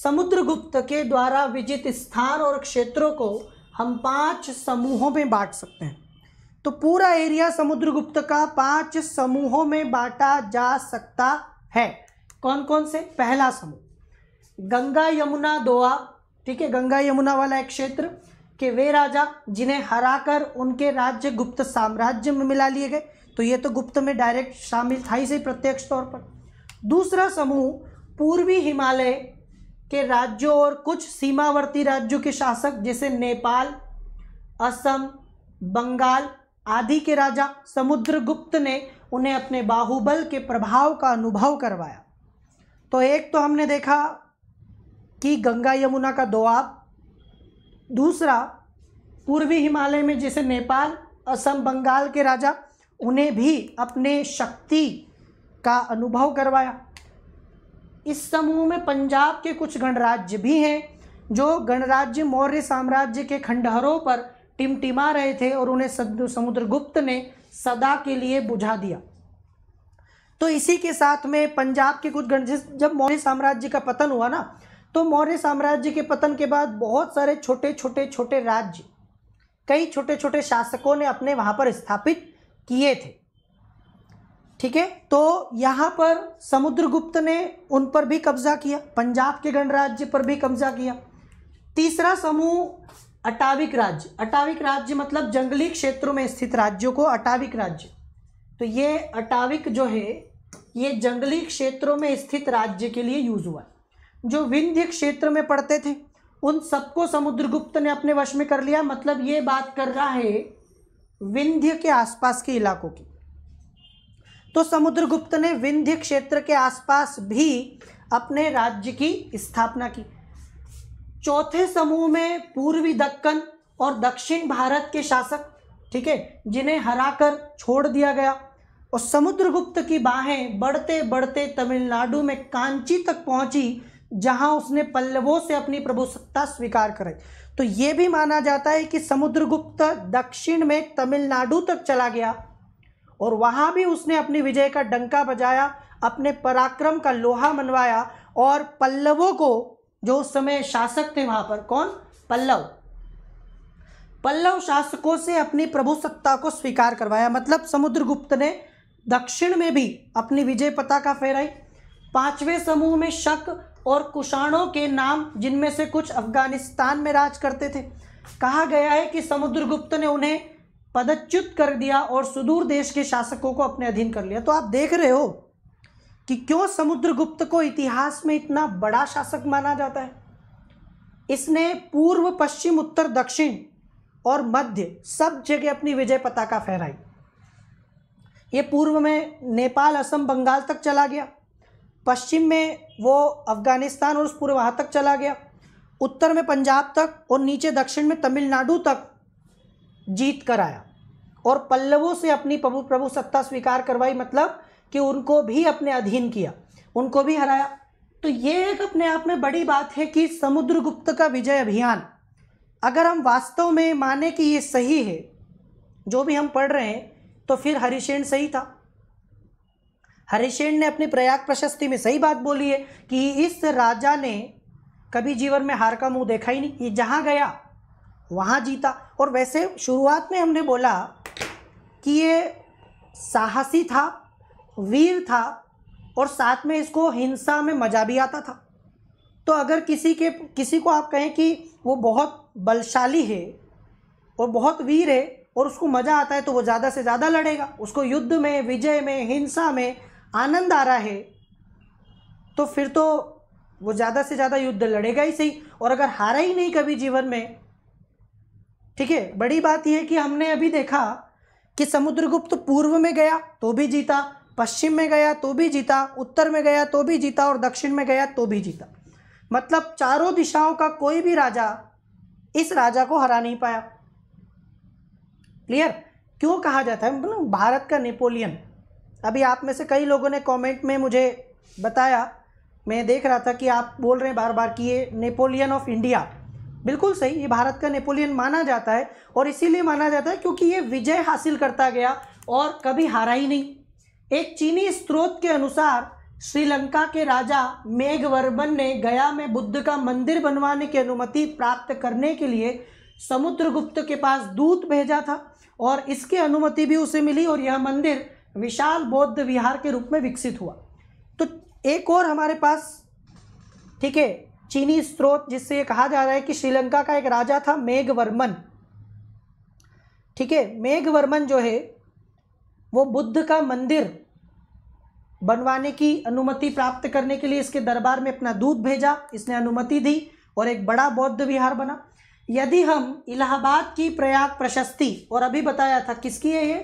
समुद्रगुप्त के द्वारा विजित स्थान और क्षेत्रों को हम पांच समूहों में बांट सकते हैं तो पूरा एरिया समुद्रगुप्त का पांच समूहों में बांटा जा सकता है कौन कौन से पहला समूह गंगा यमुना दोआ ठीक है गंगा यमुना वाला एक क्षेत्र कि वे राजा जिन्हें हराकर उनके राज्य गुप्त साम्राज्य में मिला लिए गए तो ये तो गुप्त में डायरेक्ट शामिल था ही सही प्रत्यक्ष तौर पर दूसरा समूह पूर्वी हिमालय के राज्यों और कुछ सीमावर्ती राज्यों के शासक जैसे नेपाल असम बंगाल आदि के राजा समुद्रगुप्त ने उन्हें अपने बाहुबल के प्रभाव का अनुभव करवाया तो एक तो हमने देखा कि गंगा यमुना का दोआब दूसरा पूर्वी हिमालय में जैसे नेपाल असम बंगाल के राजा उन्हें भी अपने शक्ति का अनुभव करवाया इस समूह में पंजाब के कुछ गणराज्य भी हैं जो गणराज्य मौर्य साम्राज्य के खंडहरों पर टिमटिमा रहे थे और उन्हें समुद्रगुप्त ने सदा के लिए बुझा दिया तो इसी के साथ में पंजाब के कुछ गण जब मौर्य साम्राज्य का पतन हुआ ना तो मौर्य साम्राज्य के पतन के बाद बहुत सारे छोटे छोटे छोटे राज्य कई छोटे छोटे शासकों ने अपने वहाँ पर स्थापित किए थे ठीक है तो यहाँ पर समुद्रगुप्त ने उन पर भी कब्जा किया पंजाब के गणराज्य पर भी कब्जा किया तीसरा समूह अटाविक राज्य अटाविक राज्य मतलब जंगली क्षेत्रों में स्थित राज्यों को अटाविक राज्य तो ये अटाविक जो है ये जंगली क्षेत्रों में स्थित राज्य के लिए यूज हुआ है जो विंध्य क्षेत्र में पड़ते थे उन सबको समुद्रगुप्त ने अपने वश में कर लिया मतलब ये बात कर रहा है विंध्य के आसपास के इलाकों की तो समुद्रगुप्त ने विंध्य क्षेत्र के आसपास भी अपने राज्य की स्थापना की चौथे समूह में पूर्वी दक्कन और दक्षिण भारत के शासक ठीक है जिन्हें हराकर छोड़ दिया गया और समुद्रगुप्त की बाहें बढ़ते बढ़ते तमिलनाडु में कांची तक पहुंची जहां उसने पल्लवों से अपनी प्रभुसत्ता स्वीकार कराई तो ये भी माना जाता है कि समुद्रगुप्त दक्षिण में तमिलनाडु तक चला गया और वहां भी उसने अपनी विजय का डंका बजाया अपने पराक्रम का लोहा मनवाया और पल्लवों को जो उस समय शासक थे वहां पर कौन पल्लव पल्लव शासकों से अपनी प्रभु सत्ता को स्वीकार करवाया मतलब समुद्रगुप्त ने दक्षिण में भी अपनी विजय पता का फहराई पांचवें समूह में शक और कुषाणों के नाम जिनमें से कुछ अफगानिस्तान में राज करते थे कहा गया है कि समुद्रगुप्त ने उन्हें पदच्युत कर दिया और सुदूर देश के शासकों को अपने अधीन कर लिया तो आप देख रहे हो कि क्यों समुद्रगुप्त को इतिहास में इतना बड़ा शासक माना जाता है इसने पूर्व पश्चिम उत्तर दक्षिण और मध्य सब जगह अपनी विजय पताका फहराई ये पूर्व में नेपाल असम बंगाल तक चला गया पश्चिम में वो अफ़गानिस्तान और उस पूरे वहाँ तक चला गया उत्तर में पंजाब तक और नीचे दक्षिण में तमिलनाडु तक जीत कर आया और पल्लवों से अपनी प्रभु प्रभु सत्ता स्वीकार करवाई मतलब कि उनको भी अपने अधीन किया उनको भी हराया तो ये एक अपने आप में बड़ी बात है कि समुद्रगुप्त का विजय अभियान अगर हम वास्तव में माने कि ये सही है जो भी हम पढ़ रहे हैं तो फिर हरिशेन सही था हरिशेण ने अपनी प्रयाग प्रशस्ति में सही बात बोली है कि इस राजा ने कभी जीवन में हार का मुंह देखा ही नहीं ये जहाँ गया वहाँ जीता और वैसे शुरुआत में हमने बोला कि ये साहसी था वीर था और साथ में इसको हिंसा में मज़ा भी आता था तो अगर किसी के किसी को आप कहें कि वो बहुत बलशाली है और बहुत वीर है और उसको मज़ा आता है तो वो ज़्यादा से ज़्यादा लड़ेगा उसको युद्ध में विजय में हिंसा में आनंद आ रहा है तो फिर तो वो ज़्यादा से ज़्यादा युद्ध लड़ेगा ही सही और अगर हारा ही नहीं कभी जीवन में ठीक है बड़ी बात यह है कि हमने अभी देखा कि समुद्रगुप्त पूर्व में गया तो भी जीता पश्चिम में गया तो भी जीता उत्तर में गया तो भी जीता और दक्षिण में गया तो भी जीता मतलब चारों दिशाओं का कोई भी राजा इस राजा को हरा नहीं पाया क्लियर क्यों कहा जाता है मतलब भारत का नेपोलियन अभी आप में से कई लोगों ने कमेंट में मुझे बताया मैं देख रहा था कि आप बोल रहे हैं बार बार कि ये नेपोलियन ऑफ इंडिया बिल्कुल सही ये भारत का नेपोलियन माना जाता है और इसीलिए माना जाता है क्योंकि ये विजय हासिल करता गया और कभी हारा ही नहीं एक चीनी स्रोत के अनुसार श्रीलंका के राजा मेघवर्मन ने गया में बुद्ध का मंदिर बनवाने की अनुमति प्राप्त करने के लिए समुद्रगुप्त के पास दूत भेजा था और इसकी अनुमति भी उसे मिली और यह मंदिर विशाल बौद्ध विहार के रूप में विकसित हुआ तो एक और हमारे पास ठीक है चीनी स्रोत जिससे ये कहा जा रहा है कि श्रीलंका का एक राजा था मेघवर्मन ठीक है मेघवर्मन जो है वो बुद्ध का मंदिर बनवाने की अनुमति प्राप्त करने के लिए इसके दरबार में अपना दूध भेजा इसने अनुमति दी और एक बड़ा बौद्ध विहार बना यदि हम इलाहाबाद की प्रयाग प्रशस्ति और अभी बताया था किसकी है ये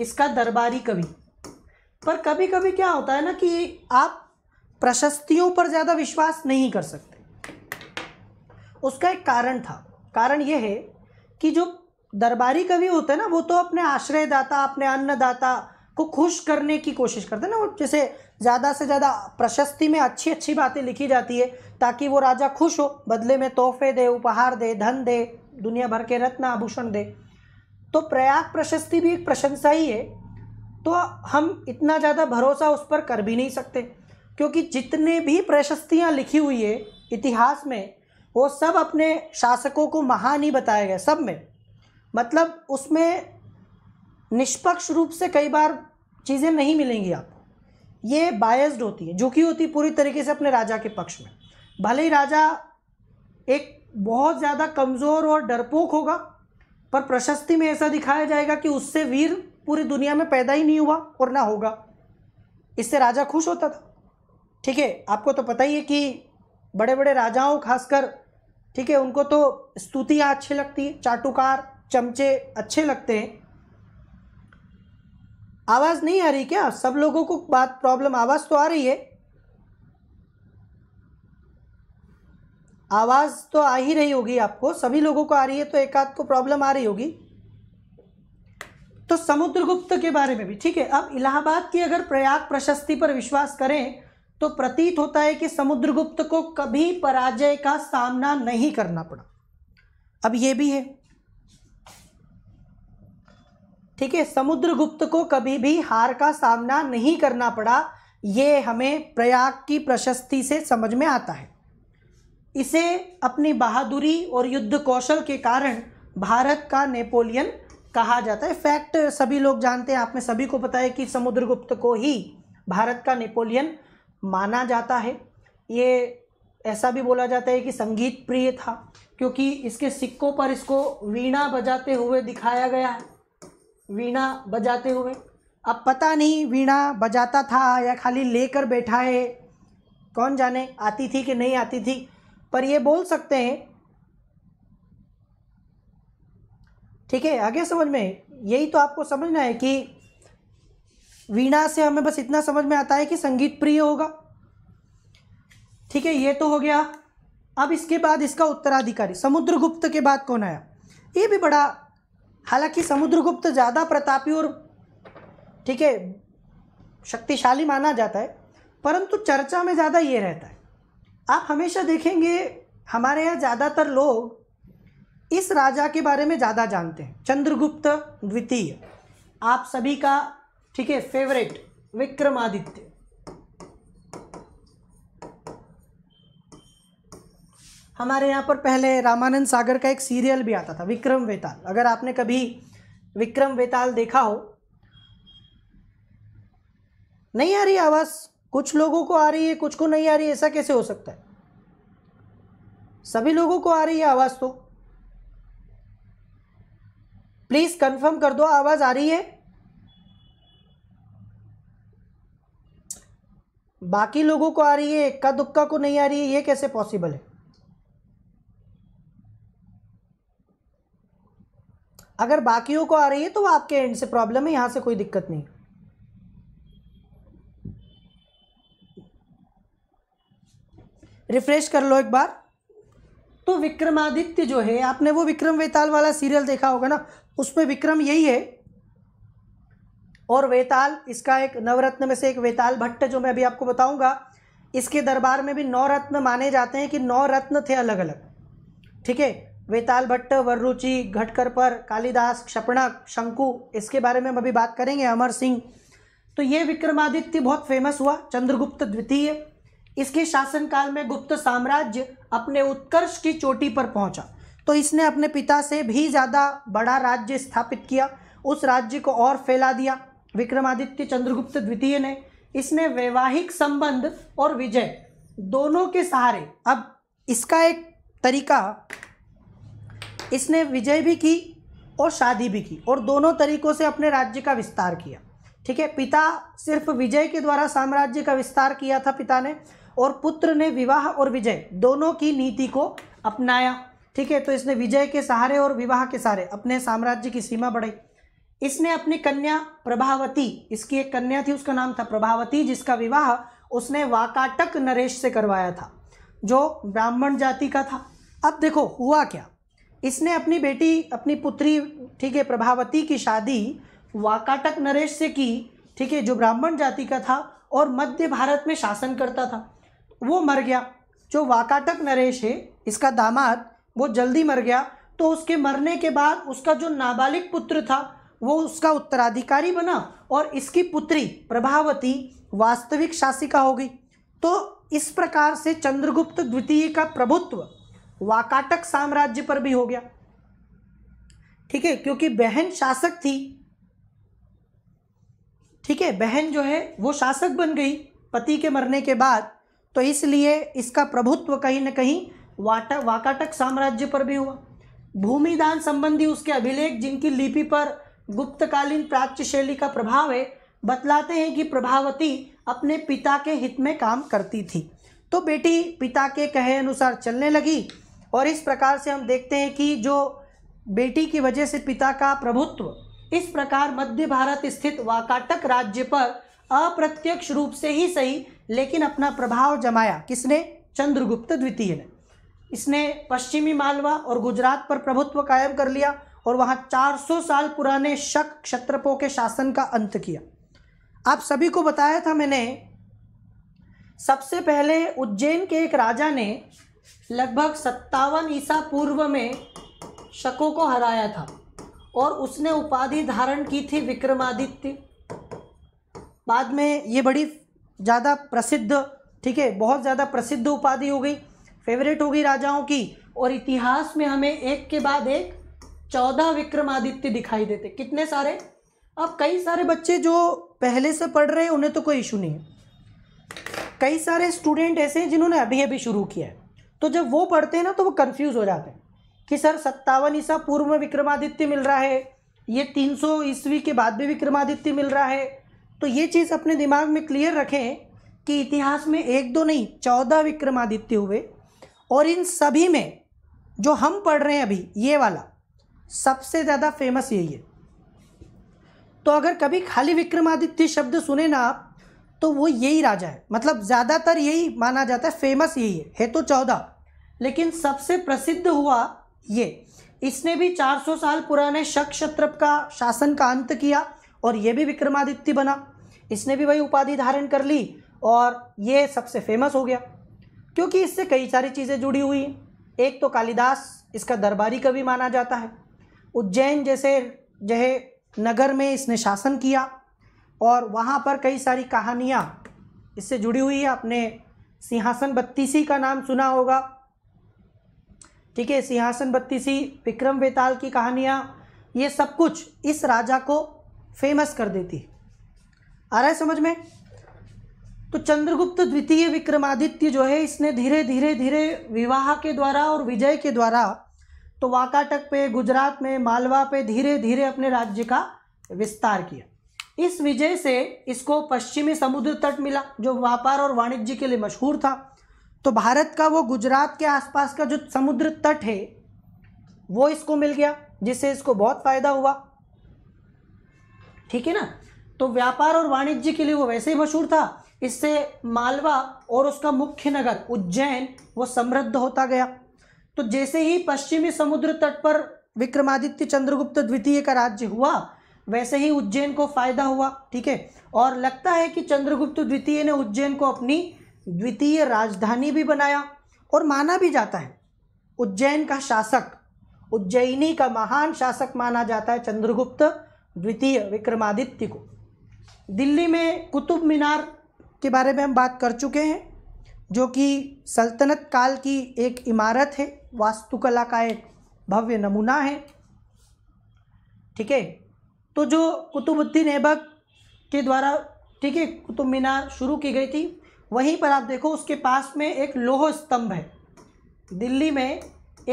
इसका दरबारी कवि पर कभी कभी क्या होता है ना कि आप प्रशस्तियों पर ज़्यादा विश्वास नहीं कर सकते उसका एक कारण था कारण यह है कि जो दरबारी कवि होते हैं ना वो तो अपने आश्रयदाता अपने अन्नदाता को खुश करने की कोशिश करते हैं ना वो जैसे ज़्यादा से ज़्यादा प्रशस्ति में अच्छी अच्छी बातें लिखी जाती है ताकि वो राजा खुश हो बदले में तोहफे दे उपहार दे धन दे दुनिया भर के रत्न आभूषण दे तो प्रयाग प्रशस्ति भी एक प्रशंसा ही है तो हम इतना ज़्यादा भरोसा उस पर कर भी नहीं सकते क्योंकि जितने भी प्रशस्तियाँ लिखी हुई है इतिहास में वो सब अपने शासकों को महान ही बताया गया सब में मतलब उसमें निष्पक्ष रूप से कई बार चीज़ें नहीं मिलेंगी आपको ये बायस्ड होती है झुकी होती है पूरी तरीके से अपने राजा के पक्ष में भले ही राजा एक बहुत ज़्यादा कमज़ोर और डरपोक होगा पर प्रशस्ति में ऐसा दिखाया जाएगा कि उससे वीर पूरी दुनिया में पैदा ही नहीं हुआ और ना होगा इससे राजा खुश होता था ठीक है आपको तो पता ही है कि बड़े बड़े राजाओं खासकर ठीक है उनको तो स्तुतियाँ अच्छी लगती है चाटुकार चमचे अच्छे लगते हैं आवाज़ नहीं आ रही क्या सब लोगों को बात प्रॉब्लम आवाज़ तो आ रही है आवाज़ तो आ ही रही होगी आपको सभी लोगों को आ रही है तो एक आध को प्रॉब्लम आ रही होगी तो समुद्रगुप्त के बारे में भी ठीक है अब इलाहाबाद की अगर प्रयाग प्रशस्ति पर विश्वास करें तो प्रतीत होता है कि समुद्रगुप्त को कभी पराजय का सामना नहीं करना पड़ा अब ये भी है ठीक है समुद्रगुप्त को कभी भी हार का सामना नहीं करना पड़ा ये हमें प्रयाग की प्रशस्ति से समझ में आता है इसे अपनी बहादुरी और युद्ध कौशल के कारण भारत का नेपोलियन कहा जाता है फैक्ट सभी लोग जानते हैं आप में सभी को पता है कि समुद्रगुप्त को ही भारत का नेपोलियन माना जाता है ये ऐसा भी बोला जाता है कि संगीत प्रिय था क्योंकि इसके सिक्कों पर इसको वीणा बजाते हुए दिखाया गया है वीणा बजाते हुए अब पता नहीं वीणा बजाता था या खाली लेकर बैठा है कौन जाने आती थी कि नहीं आती थी पर ये बोल सकते हैं ठीक है आगे समझ में यही तो आपको समझना है कि वीणा से हमें बस इतना समझ में आता है कि संगीत प्रिय होगा ठीक है ये तो हो गया अब इसके बाद इसका उत्तराधिकारी समुद्रगुप्त के बाद कौन आया ये भी बड़ा हालांकि समुद्रगुप्त ज़्यादा प्रतापी और ठीक है शक्तिशाली माना जाता है परंतु चर्चा में ज़्यादा ये रहता है आप हमेशा देखेंगे हमारे यहाँ ज़्यादातर लोग इस राजा के बारे में ज़्यादा जानते हैं चंद्रगुप्त द्वितीय आप सभी का ठीक है फेवरेट विक्रमादित्य हमारे यहाँ पर पहले रामानंद सागर का एक सीरियल भी आता था विक्रम वेताल अगर आपने कभी विक्रम वेताल देखा हो नहीं आ रही आवाज़ कुछ लोगों को आ रही है कुछ को नहीं आ रही है ऐसा कैसे हो सकता है सभी लोगों को आ रही है आवाज़ तो प्लीज़ कंफर्म कर दो आवाज़ आ रही है बाकी लोगों को आ रही है इक्का दुक्का को नहीं आ रही है ये कैसे पॉसिबल है अगर बाकियों को आ रही है तो वो आपके एंड से प्रॉब्लम है यहां से कोई दिक्कत नहीं रिफ्रेश कर लो एक बार तो विक्रमादित्य जो है आपने वो विक्रम वेताल वाला सीरियल देखा होगा ना उसमें विक्रम यही है और वेताल इसका एक नवरत्न में से एक वेताल भट्ट जो मैं अभी आपको बताऊंगा इसके दरबार में भी नौ रत्न माने जाते हैं कि नौ रत्न थे अलग अलग ठीक है वेताल भट्ट वर्रुचि पर कालिदास क्षपणक शंकु इसके बारे में हम अभी बात करेंगे अमर सिंह तो ये विक्रमादित्य बहुत फेमस हुआ चंद्रगुप्त द्वितीय इसके शासनकाल में गुप्त साम्राज्य अपने उत्कर्ष की चोटी पर पहुंचा तो इसने अपने पिता से भी ज़्यादा बड़ा राज्य स्थापित किया उस राज्य को और फैला दिया विक्रमादित्य चंद्रगुप्त द्वितीय ने इसने वैवाहिक संबंध और विजय दोनों के सहारे अब इसका एक तरीका इसने विजय भी की और शादी भी की और दोनों तरीकों से अपने राज्य का विस्तार किया ठीक है पिता सिर्फ विजय के द्वारा साम्राज्य का विस्तार किया था पिता ने और पुत्र ने विवाह और विजय दोनों की नीति को अपनाया ठीक है तो इसने विजय के सहारे और विवाह के सहारे अपने साम्राज्य की सीमा बढ़ाई इसने अपनी कन्या प्रभावती इसकी एक कन्या थी उसका नाम था प्रभावती जिसका विवाह उसने वाकाटक नरेश से करवाया था जो ब्राह्मण जाति का था अब देखो हुआ क्या इसने अपनी बेटी अपनी पुत्री ठीक है प्रभावती की शादी वाकाटक नरेश से की ठीक है जो ब्राह्मण जाति का था और मध्य भारत में शासन करता था वो मर गया जो वाकाटक नरेश है इसका दामाद वो जल्दी मर गया तो उसके मरने के बाद उसका जो नाबालिग पुत्र था वो उसका उत्तराधिकारी बना और इसकी पुत्री प्रभावती वास्तविक शासिका हो गई तो इस प्रकार से चंद्रगुप्त द्वितीय का प्रभुत्व वाकाटक साम्राज्य पर भी हो गया ठीक है क्योंकि बहन शासक थी ठीक है बहन जो है वो शासक बन गई पति के मरने के बाद तो इसलिए इसका प्रभुत्व कहीं ना कहीं वाटा वाकाटक साम्राज्य पर भी हुआ भूमिदान संबंधी उसके अभिलेख जिनकी लिपि पर गुप्तकालीन प्राच्य शैली का प्रभाव है बतलाते हैं कि प्रभावती अपने पिता के हित में काम करती थी तो बेटी पिता के कहे अनुसार चलने लगी और इस प्रकार से हम देखते हैं कि जो बेटी की वजह से पिता का प्रभुत्व इस प्रकार मध्य भारत स्थित वाकाटक राज्य पर अप्रत्यक्ष रूप से ही सही लेकिन अपना प्रभाव जमाया किसने चंद्रगुप्त द्वितीय ने इसने पश्चिमी मालवा और गुजरात पर प्रभुत्व कायम कर लिया और वहाँ 400 साल पुराने शक क्षत्रपों के शासन का अंत किया आप सभी को बताया था मैंने सबसे पहले उज्जैन के एक राजा ने लगभग सत्तावन ईसा पूर्व में शकों को हराया था और उसने उपाधि धारण की थी विक्रमादित्य बाद में ये बड़ी ज़्यादा प्रसिद्ध ठीक है बहुत ज़्यादा प्रसिद्ध उपाधि हो गई फेवरेट हो गई राजाओं की और इतिहास में हमें एक के बाद एक चौदह विक्रमादित्य दिखाई देते कितने सारे अब कई सारे बच्चे जो पहले से पढ़ रहे हैं उन्हें तो कोई इशू नहीं है कई सारे स्टूडेंट ऐसे हैं जिन्होंने अभी अभी शुरू किया है तो जब वो पढ़ते हैं ना तो वो कन्फ्यूज़ हो जाते हैं कि सर सत्तावन ईसा पूर्व में विक्रमादित्य मिल रहा है ये तीन सौ ईस्वी के बाद भी विक्रमादित्य मिल रहा है तो ये चीज़ अपने दिमाग में क्लियर रखें कि इतिहास में एक दो नहीं चौदह विक्रमादित्य हुए और इन सभी में जो हम पढ़ रहे हैं अभी ये वाला सबसे ज़्यादा फेमस यही है तो अगर कभी खाली विक्रमादित्य शब्द सुने ना आप तो वो यही राजा है मतलब ज़्यादातर यही माना जाता है फेमस यही है है तो चौदह लेकिन सबसे प्रसिद्ध हुआ ये इसने भी 400 साल पुराने शक क्षत्रप का शासन का अंत किया और ये भी विक्रमादित्य बना इसने भी वही उपाधि धारण कर ली और ये सबसे फेमस हो गया क्योंकि इससे कई सारी चीज़ें जुड़ी हुई हैं एक तो कालिदास इसका दरबारी कवि माना जाता है उज्जैन जैसे जहे नगर में इसने शासन किया और वहाँ पर कई सारी कहानियाँ इससे जुड़ी हुई है आपने सिंहासन बत्तीसी का नाम सुना होगा ठीक है सिंहासन बत्तीसी विक्रम वेताल की कहानियाँ ये सब कुछ इस राजा को फेमस कर देती है आ रहा है समझ में तो चंद्रगुप्त द्वितीय विक्रमादित्य जो है इसने धीरे धीरे धीरे विवाह के द्वारा और विजय के द्वारा तो वाकाटक पे गुजरात में मालवा पे धीरे धीरे अपने राज्य का विस्तार किया इस विजय से इसको पश्चिमी समुद्र तट मिला जो व्यापार और वाणिज्य के लिए मशहूर था तो भारत का वो गुजरात के आसपास का जो समुद्र तट है वो इसको मिल गया जिससे इसको बहुत फायदा हुआ ठीक है ना तो व्यापार और वाणिज्य के लिए वो वैसे ही मशहूर था इससे मालवा और उसका मुख्य नगर उज्जैन वो समृद्ध होता गया तो जैसे ही पश्चिमी समुद्र तट पर विक्रमादित्य चंद्रगुप्त द्वितीय का राज्य हुआ वैसे ही उज्जैन को फायदा हुआ ठीक है और लगता है कि चंद्रगुप्त द्वितीय ने उज्जैन को अपनी द्वितीय राजधानी भी बनाया और माना भी जाता है उज्जैन का शासक उज्जैनी का महान शासक माना जाता है चंद्रगुप्त द्वितीय विक्रमादित्य को दिल्ली में कुतुब मीनार के बारे में हम बात कर चुके हैं जो कि सल्तनत काल की एक इमारत है वास्तुकला का एक भव्य नमूना है ठीक है तो जो कुतुबुद्दीन ऐबक के द्वारा ठीक है कुतुब मीनार शुरू की गई थी वहीं पर आप देखो उसके पास में एक लोह स्तंभ है दिल्ली में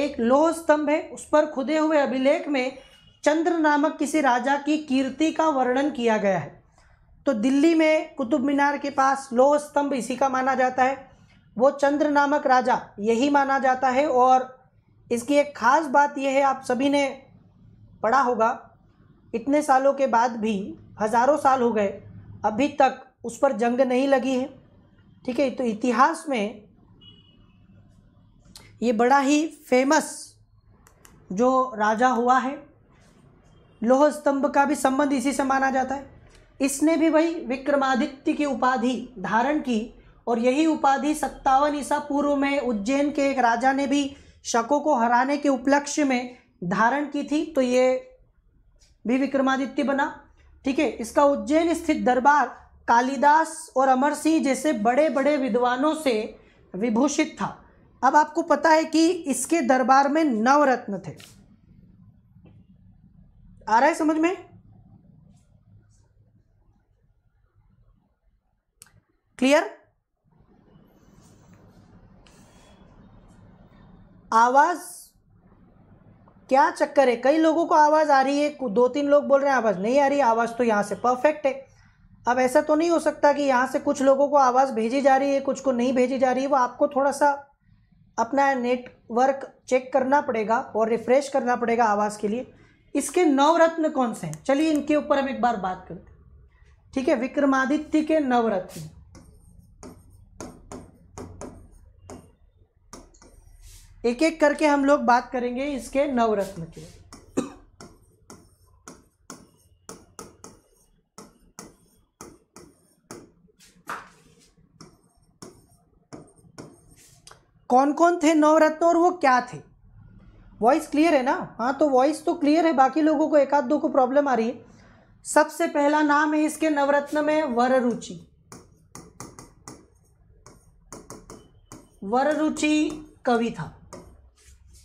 एक लोह स्तंभ है उस पर खुदे हुए अभिलेख में चंद्र नामक किसी राजा की कीर्ति का वर्णन किया गया है तो दिल्ली में कुतुब मीनार के पास लोह स्तंभ इसी का माना जाता है वो चंद्र नामक राजा यही माना जाता है और इसकी एक ख़ास बात यह है आप सभी ने पढ़ा होगा इतने सालों के बाद भी हज़ारों साल हो गए अभी तक उस पर जंग नहीं लगी है ठीक है तो इतिहास में ये बड़ा ही फेमस जो राजा हुआ है लोह स्तंभ का भी संबंध इसी से माना जाता है इसने भी वही विक्रमादित्य की उपाधि धारण की और यही उपाधि सत्तावन ईसा पूर्व में उज्जैन के एक राजा ने भी शकों को हराने के उपलक्ष्य में धारण की थी तो ये भी विक्रमादित्य बना ठीक है इसका उज्जैन स्थित दरबार कालिदास और अमर सिंह जैसे बड़े बड़े विद्वानों से विभूषित था अब आपको पता है कि इसके दरबार में नवरत्न थे आ रहा है समझ में क्लियर आवाज क्या चक्कर है कई लोगों को आवाज़ आ रही है दो तीन लोग बोल रहे हैं आवाज़ नहीं आ रही आवाज़ तो यहाँ से परफेक्ट है अब ऐसा तो नहीं हो सकता कि यहाँ से कुछ लोगों को आवाज़ भेजी जा रही है कुछ को नहीं भेजी जा रही है वो आपको थोड़ा सा अपना नेटवर्क चेक करना पड़ेगा और रिफ़्रेश करना पड़ेगा आवाज़ के लिए इसके नवरत्न कौन से हैं चलिए इनके ऊपर हम एक बार बात करते हैं ठीक है विक्रमादित्य के नवरत्न एक एक करके हम लोग बात करेंगे इसके नवरत्न के कौन कौन थे नवरत्न और वो क्या थे वॉइस क्लियर है ना हाँ तो वॉइस तो क्लियर है बाकी लोगों को एक आध दो को प्रॉब्लम आ रही है सबसे पहला नाम है इसके नवरत्न में वर रुचि वर रुचि कवि था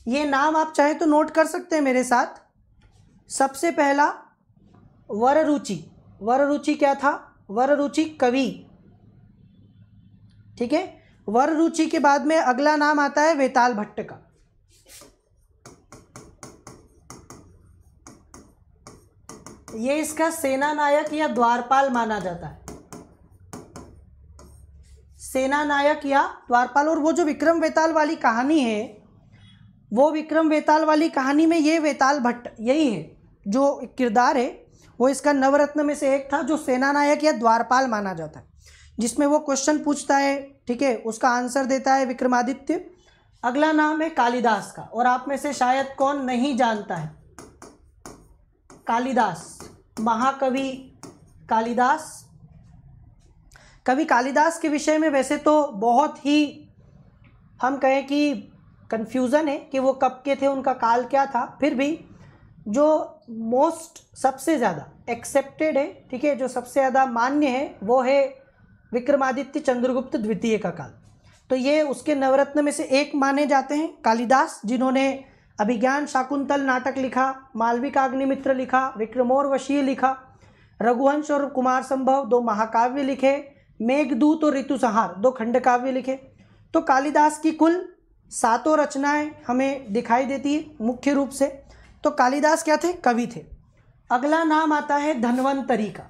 ये नाम आप चाहे तो नोट कर सकते हैं मेरे साथ सबसे पहला वररुचि वररुचि क्या था वररुचि कवि ठीक है वररुचि के बाद में अगला नाम आता है वेताल भट्ट का ये इसका सेना नायक या द्वारपाल माना जाता है सेना नायक या द्वारपाल और वो जो विक्रम वेताल वाली कहानी है वो विक्रम वेताल वाली कहानी में ये वेताल भट्ट यही है जो किरदार है वो इसका नवरत्न में से एक था जो सेनानायक या द्वारपाल माना जाता है जिसमें वो क्वेश्चन पूछता है ठीक है उसका आंसर देता है विक्रमादित्य अगला नाम है कालिदास का और आप में से शायद कौन नहीं जानता है कालिदास महाकवि कालिदास कवि कालिदास के विषय में वैसे तो बहुत ही हम कहें कि कन्फ्यूज़न है कि वो कब के थे उनका काल क्या था फिर भी जो मोस्ट सबसे ज़्यादा एक्सेप्टेड है ठीक है जो सबसे ज़्यादा मान्य है वो है विक्रमादित्य चंद्रगुप्त द्वितीय का काल तो ये उसके नवरत्न में से एक माने जाते हैं कालिदास जिन्होंने अभिज्ञान शाकुंतल नाटक लिखा मालविका अग्निमित्र लिखा वशीय लिखा रघुवंश और कुमार संभव दो महाकाव्य लिखे मेघदूत और ऋतुसहार दो खंडकाव्य लिखे तो कालिदास की कुल सातों रचनाएं हमें दिखाई देती है मुख्य रूप से तो कालिदास क्या थे कवि थे अगला नाम आता है धनवंतरी का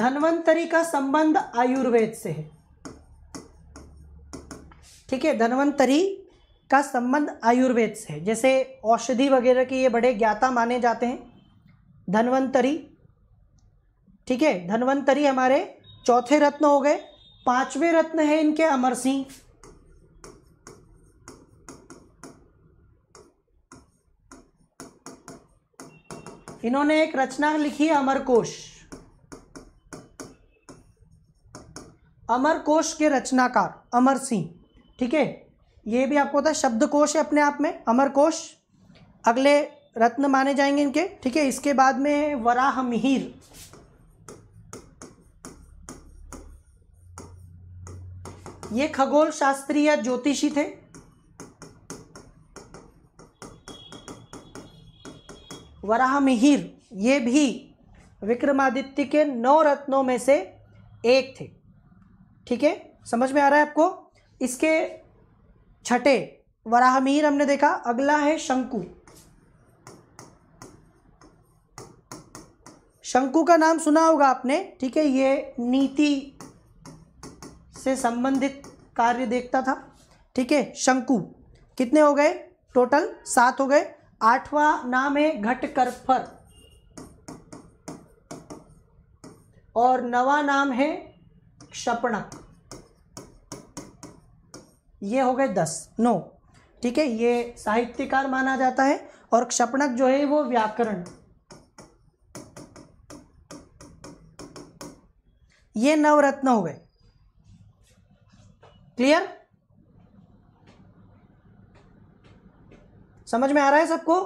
धनवंतरी का संबंध आयुर्वेद से है ठीक है धनवंतरी का संबंध आयुर्वेद से है जैसे औषधि वगैरह के ये बड़े ज्ञाता माने जाते हैं धनवंतरी ठीक है धनवंतरी हमारे चौथे रत्न हो गए पांचवें रत्न है इनके अमर सिंह इन्होंने एक रचना लिखी है अमरकोश अमरकोश के रचनाकार अमर सिंह ठीक है ये भी आपको पता है शब्दकोश है अपने आप में अमरकोश अगले रत्न माने जाएंगे इनके ठीक है इसके बाद में वराह मिहिर ये खगोल शास्त्री या ज्योतिषी थे वराह मिहिर ये भी विक्रमादित्य के नौ रत्नों में से एक थे ठीक है समझ में आ रहा है आपको इसके छठे मिहिर हमने देखा अगला है शंकु शंकु का नाम सुना होगा आपने ठीक है ये नीति से संबंधित कार्य देखता था ठीक है शंकु कितने हो गए टोटल सात हो गए आठवां नाम है घटकरफर और नवा नाम है क्षपणक ये हो गए दस नौ ठीक है ये साहित्यकार माना जाता है और क्षपणक जो है वो व्याकरण ये नवरत्न हो गए क्लियर समझ में आ रहा है सबको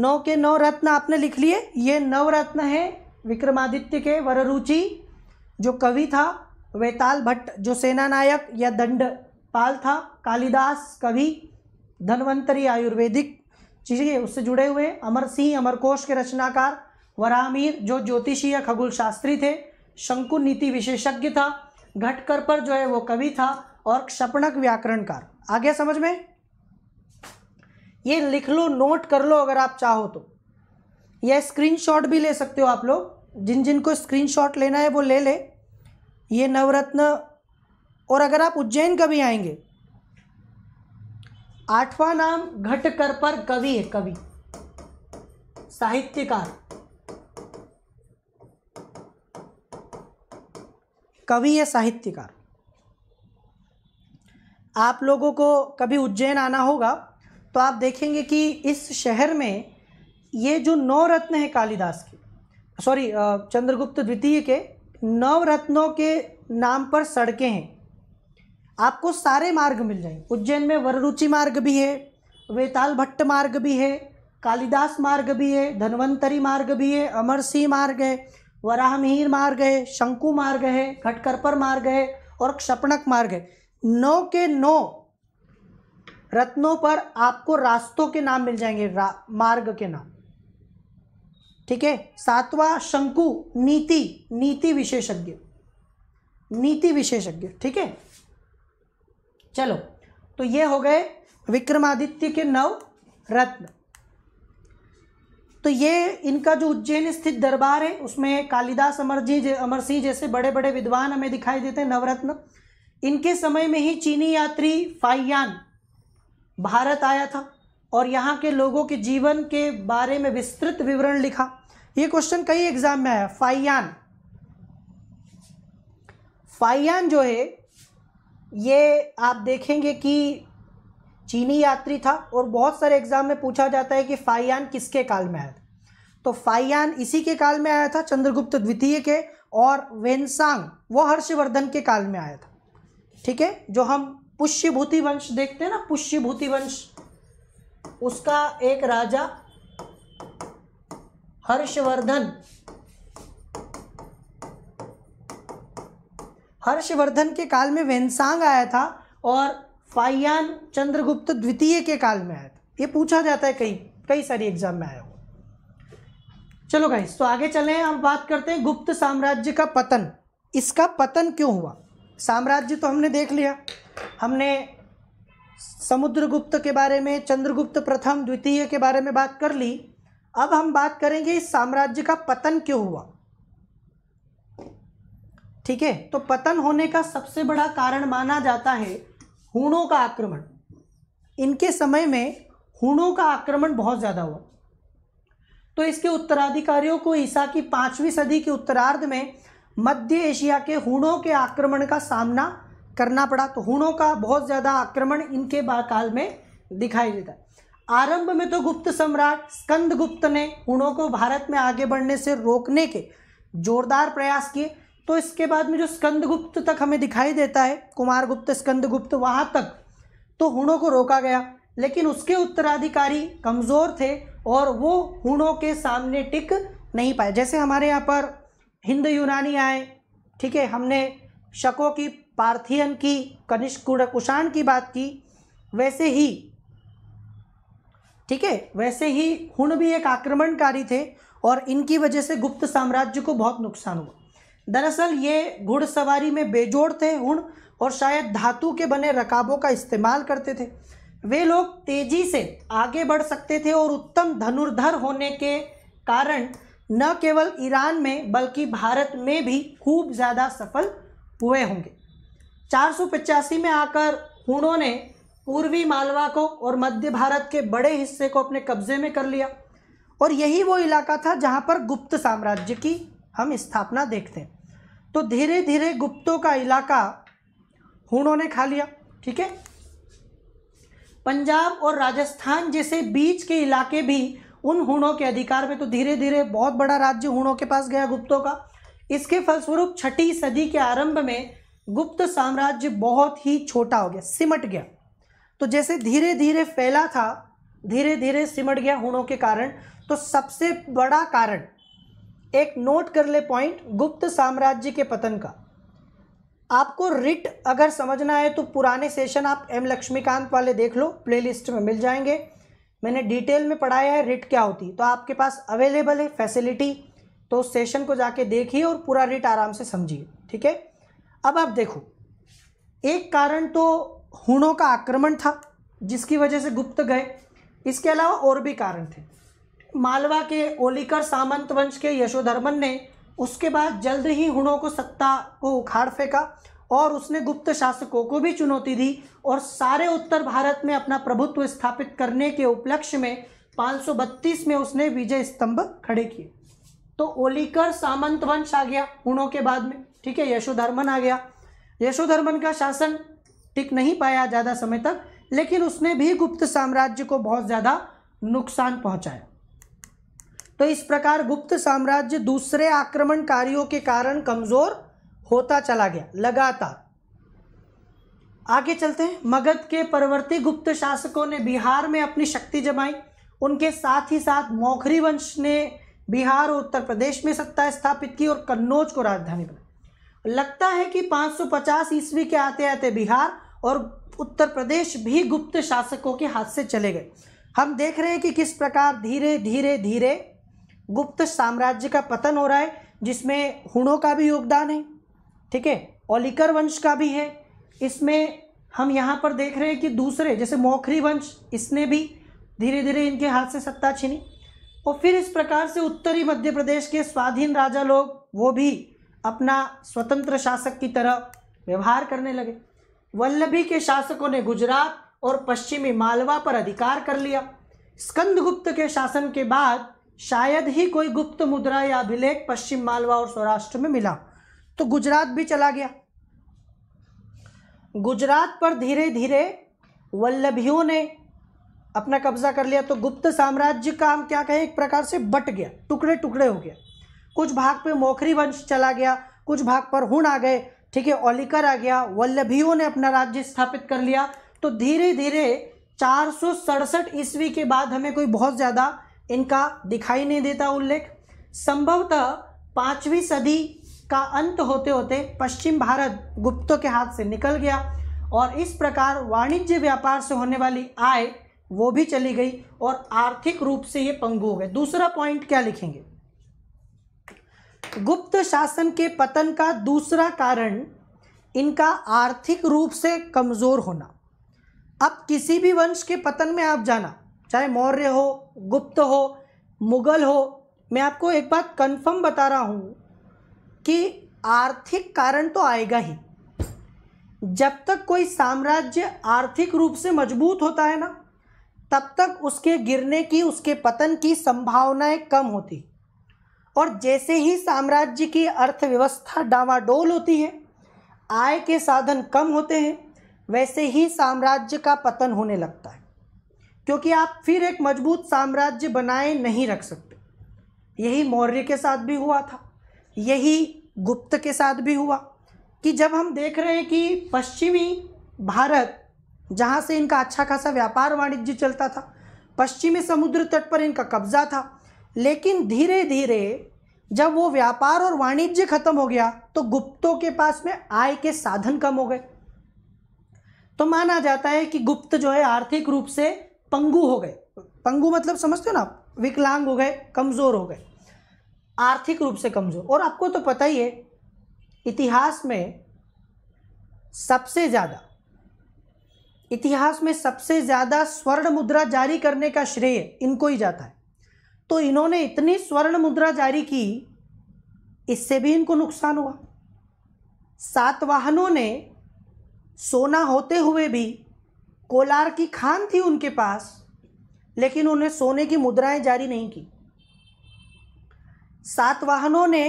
नौ के नौ रत्न आपने लिख लिए ये नव रत्न है विक्रमादित्य के वररुचि जो कवि था वेताल भट्ट जो सेना नायक या दंड पाल था कालिदास कवि धनवंतरी आयुर्वेदिक चीज़ें उससे जुड़े हुए अमर सिंह अमरकोश के रचनाकार वरामीर जो ज्योतिषी या खगोल शास्त्री थे शंकु नीति विशेषज्ञ था घटकर पर जो है वो कवि था और क्षपणक व्याकरणकार आ गया समझ में ये लिख लो नोट कर लो अगर आप चाहो तो या स्क्रीनशॉट भी ले सकते हो आप लोग जिन जिन को स्क्रीनशॉट लेना है वो ले ले ये नवरत्न और अगर आप उज्जैन कभी आएंगे आठवां नाम घटकर पर कवि है कवि साहित्यकार कवि या साहित्यकार आप लोगों को कभी उज्जैन आना होगा तो आप देखेंगे कि इस शहर में ये जो नौ रत्न है कालिदास के सॉरी चंद्रगुप्त द्वितीय के नौ रत्नों के नाम पर सड़कें हैं आपको सारे मार्ग मिल जाएंगे उज्जैन में वररुचि मार्ग भी है वेताल भट्ट मार्ग भी है कालिदास मार्ग भी है धनवंतरी मार्ग भी है अमर सिंह मार्ग है वराहमिहिर मार्ग है शंकु मार्ग है खटकरपर मार्ग है और क्षपणक मार्ग है नौ के नौ रत्नों पर आपको रास्तों के नाम मिल जाएंगे मार्ग के नाम ठीक है सातवां शंकु नीति नीति विशेषज्ञ नीति विशेषज्ञ ठीक है चलो तो ये हो गए विक्रमादित्य के नौ रत्न तो ये इनका जो उज्जैन स्थित दरबार है उसमें कालिदास अमर जी अमर सिंह जैसे बड़े बड़े विद्वान हमें दिखाई देते हैं नवरत्न इनके समय में ही चीनी यात्री फाइयान भारत आया था और यहाँ के लोगों के जीवन के बारे में विस्तृत विवरण लिखा ये क्वेश्चन कई एग्जाम में आया फाइयान फाइयान जो है ये आप देखेंगे कि चीनी यात्री था और बहुत सारे एग्जाम में पूछा जाता है कि फाइयान किसके काल में आया था तो फाइयान इसी के काल में आया था चंद्रगुप्त द्वितीय के और वेनसांग वो हर्षवर्धन के काल में आया था ठीक है जो हम पुष्यभूति वंश देखते हैं ना पुष्यभूति वंश उसका एक राजा हर्षवर्धन हर्षवर्धन के काल में वेनसांग आया था और फाइयान चंद्रगुप्त द्वितीय के काल में आया था ये पूछा जाता है कई कई सारी एग्जाम में आया हुआ चलो गाइस तो आगे चले हम बात करते हैं गुप्त साम्राज्य का पतन इसका पतन क्यों हुआ साम्राज्य तो हमने देख लिया हमने समुद्रगुप्त के बारे में चंद्रगुप्त प्रथम द्वितीय के बारे में बात कर ली अब हम बात करेंगे इस साम्राज्य का पतन क्यों हुआ ठीक है तो पतन होने का सबसे बड़ा कारण माना जाता है हूणों का आक्रमण इनके समय में हूणों का आक्रमण बहुत ज़्यादा हुआ तो इसके उत्तराधिकारियों को ईसा की पाँचवीं सदी के उत्तरार्ध में मध्य एशिया के हूणों के आक्रमण का सामना करना पड़ा तो हूणों का बहुत ज़्यादा आक्रमण इनके काल में दिखाई देता आरंभ में तो गुप्त सम्राट स्कंदगुप्त ने हूणों को भारत में आगे बढ़ने से रोकने के जोरदार प्रयास किए तो इसके बाद में जो स्कंदगुप्त तक हमें दिखाई देता है कुमार गुप्त स्कंदगुप्त वहाँ तक तो हुणों को रोका गया लेकिन उसके उत्तराधिकारी कमज़ोर थे और वो हुणों के सामने टिक नहीं पाए जैसे हमारे यहाँ पर हिंद यूनानी आए ठीक है हमने शकों की पार्थियन की कनिष्क कुषाण की बात की वैसे ही ठीक है वैसे ही हुण भी एक आक्रमणकारी थे और इनकी वजह से गुप्त साम्राज्य को बहुत नुकसान हुआ दरअसल ये घुड़सवारी में बेजोड़ थे हुण और शायद धातु के बने रकाबों का इस्तेमाल करते थे वे लोग तेजी से आगे बढ़ सकते थे और उत्तम धनुर्धर होने के कारण न केवल ईरान में बल्कि भारत में भी खूब ज़्यादा सफल हुए होंगे चार में आकर हुणों ने पूर्वी मालवा को और मध्य भारत के बड़े हिस्से को अपने कब्जे में कर लिया और यही वो इलाका था जहाँ पर गुप्त साम्राज्य की हम स्थापना देखते हैं तो धीरे धीरे गुप्तों का इलाका हुनों ने खा लिया ठीक है पंजाब और राजस्थान जैसे बीच के इलाके भी उन हुणों के अधिकार में तो धीरे धीरे बहुत बड़ा राज्य हुणों के पास गया गुप्तों का इसके फलस्वरूप छठी सदी के आरंभ में गुप्त साम्राज्य बहुत ही छोटा हो गया सिमट गया तो जैसे धीरे धीरे फैला था धीरे धीरे सिमट गया हुनों के कारण तो सबसे बड़ा कारण एक नोट कर ले पॉइंट गुप्त साम्राज्य के पतन का आपको रिट अगर समझना है तो पुराने सेशन आप एम लक्ष्मीकांत वाले देख लो प्लेलिस्ट में मिल जाएंगे मैंने डिटेल में पढ़ाया है रिट क्या होती तो आपके पास अवेलेबल है फैसिलिटी तो उस सेशन को जाके देखिए और पूरा रिट आराम से समझिए ठीक है अब आप देखो एक कारण तो हुनों का आक्रमण था जिसकी वजह से गुप्त गए इसके अलावा और भी कारण थे मालवा के ओलिकर सामंत वंश के यशोधर्मन ने उसके बाद जल्द ही हुणों को सत्ता को उखाड़ फेंका और उसने गुप्त शासकों को भी चुनौती दी और सारे उत्तर भारत में अपना प्रभुत्व स्थापित करने के उपलक्ष्य में 532 में उसने विजय स्तंभ खड़े किए तो ओलिकर सामंत वंश आ गया हुणों के बाद में ठीक है यशोधर्मन आ गया यशोधर्मन का शासन टिक नहीं पाया ज़्यादा समय तक लेकिन उसने भी गुप्त साम्राज्य को बहुत ज़्यादा नुकसान पहुँचाया तो इस प्रकार गुप्त साम्राज्य दूसरे आक्रमणकारियों के कारण कमजोर होता चला गया लगातार आगे चलते हैं मगध के परवर्ती गुप्त शासकों ने बिहार में अपनी शक्ति जमाई उनके साथ ही साथ मौखरी वंश ने बिहार और उत्तर प्रदेश में सत्ता स्थापित की और कन्नौज को राजधानी बनाई लगता है कि 550 ईस्वी के आते आते बिहार और उत्तर प्रदेश भी गुप्त शासकों के हाथ से चले गए हम देख रहे हैं कि किस प्रकार धीरे धीरे धीरे गुप्त साम्राज्य का पतन हो रहा है जिसमें हुणों का भी योगदान है ठीक है ओलिकर वंश का भी है इसमें हम यहाँ पर देख रहे हैं कि दूसरे जैसे मोखरी वंश इसने भी धीरे धीरे इनके हाथ से सत्ता छीनी और फिर इस प्रकार से उत्तरी मध्य प्रदेश के स्वाधीन राजा लोग वो भी अपना स्वतंत्र शासक की तरह व्यवहार करने लगे वल्लभी के शासकों ने गुजरात और पश्चिमी मालवा पर अधिकार कर लिया स्कंदगुप्त के शासन के बाद शायद ही कोई गुप्त मुद्रा या अभिलेख पश्चिम मालवा और सौराष्ट्र में मिला तो गुजरात भी चला गया गुजरात पर धीरे धीरे वल्लभियों ने अपना कब्जा कर लिया तो गुप्त साम्राज्य का हम क्या कहें एक प्रकार से बट गया टुकड़े टुकड़े हो गया कुछ भाग पे मोखरी वंश चला गया कुछ भाग पर हुण आ गए ठीक है ओलिकर आ गया वल्लभियों ने अपना राज्य स्थापित कर लिया तो धीरे धीरे चार ईस्वी के बाद हमें कोई बहुत ज़्यादा इनका दिखाई नहीं देता उल्लेख संभवतः पाँचवीं सदी का अंत होते होते पश्चिम भारत गुप्तों के हाथ से निकल गया और इस प्रकार वाणिज्य व्यापार से होने वाली आय वो भी चली गई और आर्थिक रूप से ये पंगु हो गए दूसरा पॉइंट क्या लिखेंगे गुप्त शासन के पतन का दूसरा कारण इनका आर्थिक रूप से कमज़ोर होना अब किसी भी वंश के पतन में आप जाना चाहे मौर्य हो गुप्त हो मुग़ल हो मैं आपको एक बात कंफर्म बता रहा हूँ कि आर्थिक कारण तो आएगा ही जब तक कोई साम्राज्य आर्थिक रूप से मजबूत होता है ना तब तक उसके गिरने की उसके पतन की संभावनाएं कम होती और जैसे ही साम्राज्य की अर्थव्यवस्था डावाडोल होती है आय के साधन कम होते हैं वैसे ही साम्राज्य का पतन होने लगता है क्योंकि आप फिर एक मजबूत साम्राज्य बनाए नहीं रख सकते यही मौर्य के साथ भी हुआ था यही गुप्त के साथ भी हुआ कि जब हम देख रहे हैं कि पश्चिमी भारत जहाँ से इनका अच्छा खासा व्यापार वाणिज्य चलता था पश्चिमी समुद्र तट पर इनका कब्जा था लेकिन धीरे धीरे जब वो व्यापार और वाणिज्य खत्म हो गया तो गुप्तों के पास में आय के साधन कम हो गए तो माना जाता है कि गुप्त जो है आर्थिक रूप से पंगु हो गए पंगु मतलब समझते हो ना आप विकलांग हो गए कमज़ोर हो गए आर्थिक रूप से कमज़ोर और आपको तो पता ही है इतिहास में सबसे ज़्यादा इतिहास में सबसे ज़्यादा स्वर्ण मुद्रा जारी करने का श्रेय इनको ही जाता है तो इन्होंने इतनी स्वर्ण मुद्रा जारी की इससे भी इनको नुकसान हुआ सातवाहनों ने सोना होते हुए भी कोलार की खान थी उनके पास लेकिन उन्हें सोने की मुद्राएं जारी नहीं की सातवाहनों ने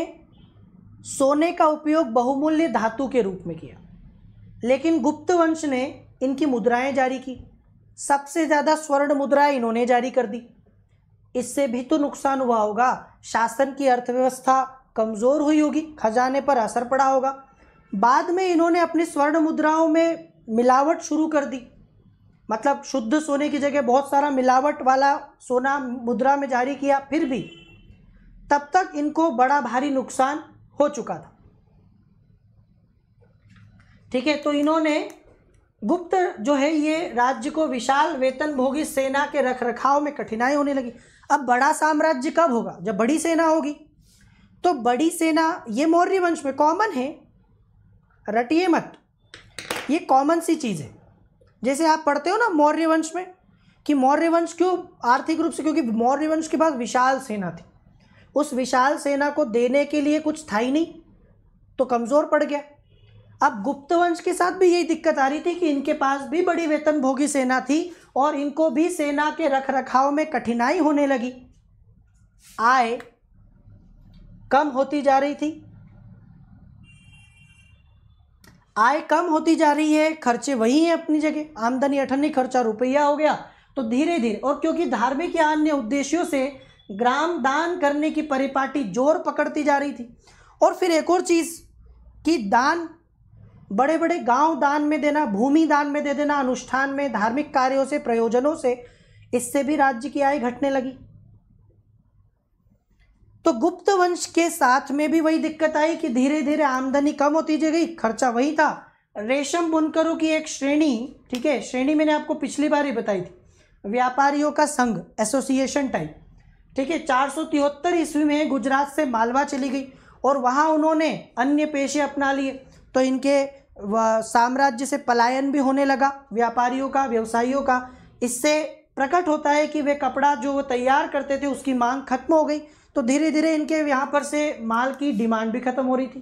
सोने का उपयोग बहुमूल्य धातु के रूप में किया लेकिन गुप्त वंश ने इनकी मुद्राएं जारी की सबसे ज़्यादा स्वर्ण मुद्रा इन्होंने जारी कर दी इससे भी तो नुकसान हुआ होगा शासन की अर्थव्यवस्था कमज़ोर हुई होगी खजाने पर असर पड़ा होगा बाद में इन्होंने अपनी स्वर्ण मुद्राओं में मिलावट शुरू कर दी मतलब शुद्ध सोने की जगह बहुत सारा मिलावट वाला सोना मुद्रा में जारी किया फिर भी तब तक इनको बड़ा भारी नुकसान हो चुका था ठीक है तो इन्होंने गुप्त जो है ये राज्य को विशाल वेतन भोगी सेना के रख रखाव में कठिनाई होने लगी अब बड़ा साम्राज्य कब होगा जब बड़ी सेना होगी तो बड़ी सेना ये मौर्य वंश में कॉमन है रटिए मत ये कॉमन सी चीज़ है जैसे आप पढ़ते हो ना मौर्य वंश में कि मौर्य वंश क्यों आर्थिक रूप से क्योंकि मौर्य वंश के पास विशाल सेना थी उस विशाल सेना को देने के लिए कुछ था ही नहीं तो कमज़ोर पड़ गया अब गुप्त वंश के साथ भी यही दिक्कत आ रही थी कि इनके पास भी बड़ी वेतन भोगी सेना थी और इनको भी सेना के रख रखाव में कठिनाई होने लगी आय कम होती जा रही थी आय कम होती जा रही है खर्चे वही हैं अपनी जगह आमदनी अठन्नी खर्चा रुपया हो गया तो धीरे धीरे और क्योंकि धार्मिक या अन्य उद्देश्यों से ग्राम दान करने की परिपाटी जोर पकड़ती जा रही थी और फिर एक और चीज़ कि दान बड़े बड़े गांव दान में देना भूमि दान में दे देना अनुष्ठान में धार्मिक कार्यों से प्रयोजनों से इससे भी राज्य की आय घटने लगी तो गुप्त वंश के साथ में भी वही दिक्कत आई कि धीरे धीरे आमदनी कम होती गई खर्चा वही था रेशम बुनकरों की एक श्रेणी ठीक है श्रेणी मैंने आपको पिछली बार ही बताई थी व्यापारियों का संघ एसोसिएशन टाइप ठीक है चार सौ तिहत्तर ईस्वी में गुजरात से मालवा चली गई और वहाँ उन्होंने अन्य पेशे अपना लिए तो इनके साम्राज्य से पलायन भी होने लगा व्यापारियों का व्यवसायियों का इससे प्रकट होता है कि वे कपड़ा जो वो तैयार करते थे उसकी मांग खत्म हो गई तो धीरे धीरे इनके यहाँ पर से माल की डिमांड भी खत्म हो रही थी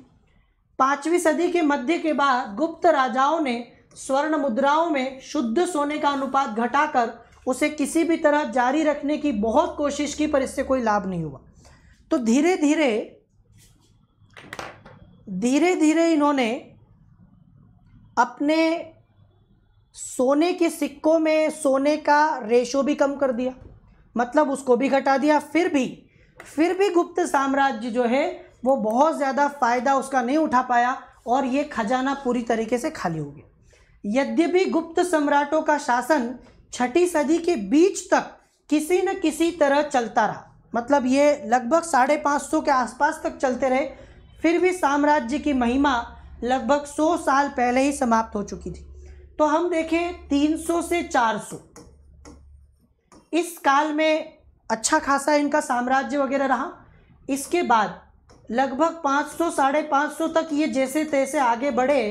पाँचवीं सदी के मध्य के बाद गुप्त राजाओं ने स्वर्ण मुद्राओं में शुद्ध सोने का अनुपात घटाकर उसे किसी भी तरह जारी रखने की बहुत कोशिश की पर इससे कोई लाभ नहीं हुआ तो धीरे धीरे धीरे धीरे इन्होंने अपने सोने के सिक्कों में सोने का रेशो भी कम कर दिया मतलब उसको भी घटा दिया फिर भी फिर भी गुप्त साम्राज्य जो है वो बहुत ज़्यादा फायदा उसका नहीं उठा पाया और ये खजाना पूरी तरीके से खाली हो गया यद्यपि गुप्त सम्राटों का शासन छठी सदी के बीच तक किसी न किसी तरह चलता रहा मतलब ये लगभग साढ़े पाँच सौ के आसपास तक चलते रहे फिर भी साम्राज्य की महिमा लगभग सौ साल पहले ही समाप्त हो चुकी थी तो हम देखें तीन सौ से चार सौ इस काल में अच्छा खासा इनका साम्राज्य वगैरह रहा इसके बाद लगभग 500 साढ़े पाँच तक ये जैसे तैसे आगे बढ़े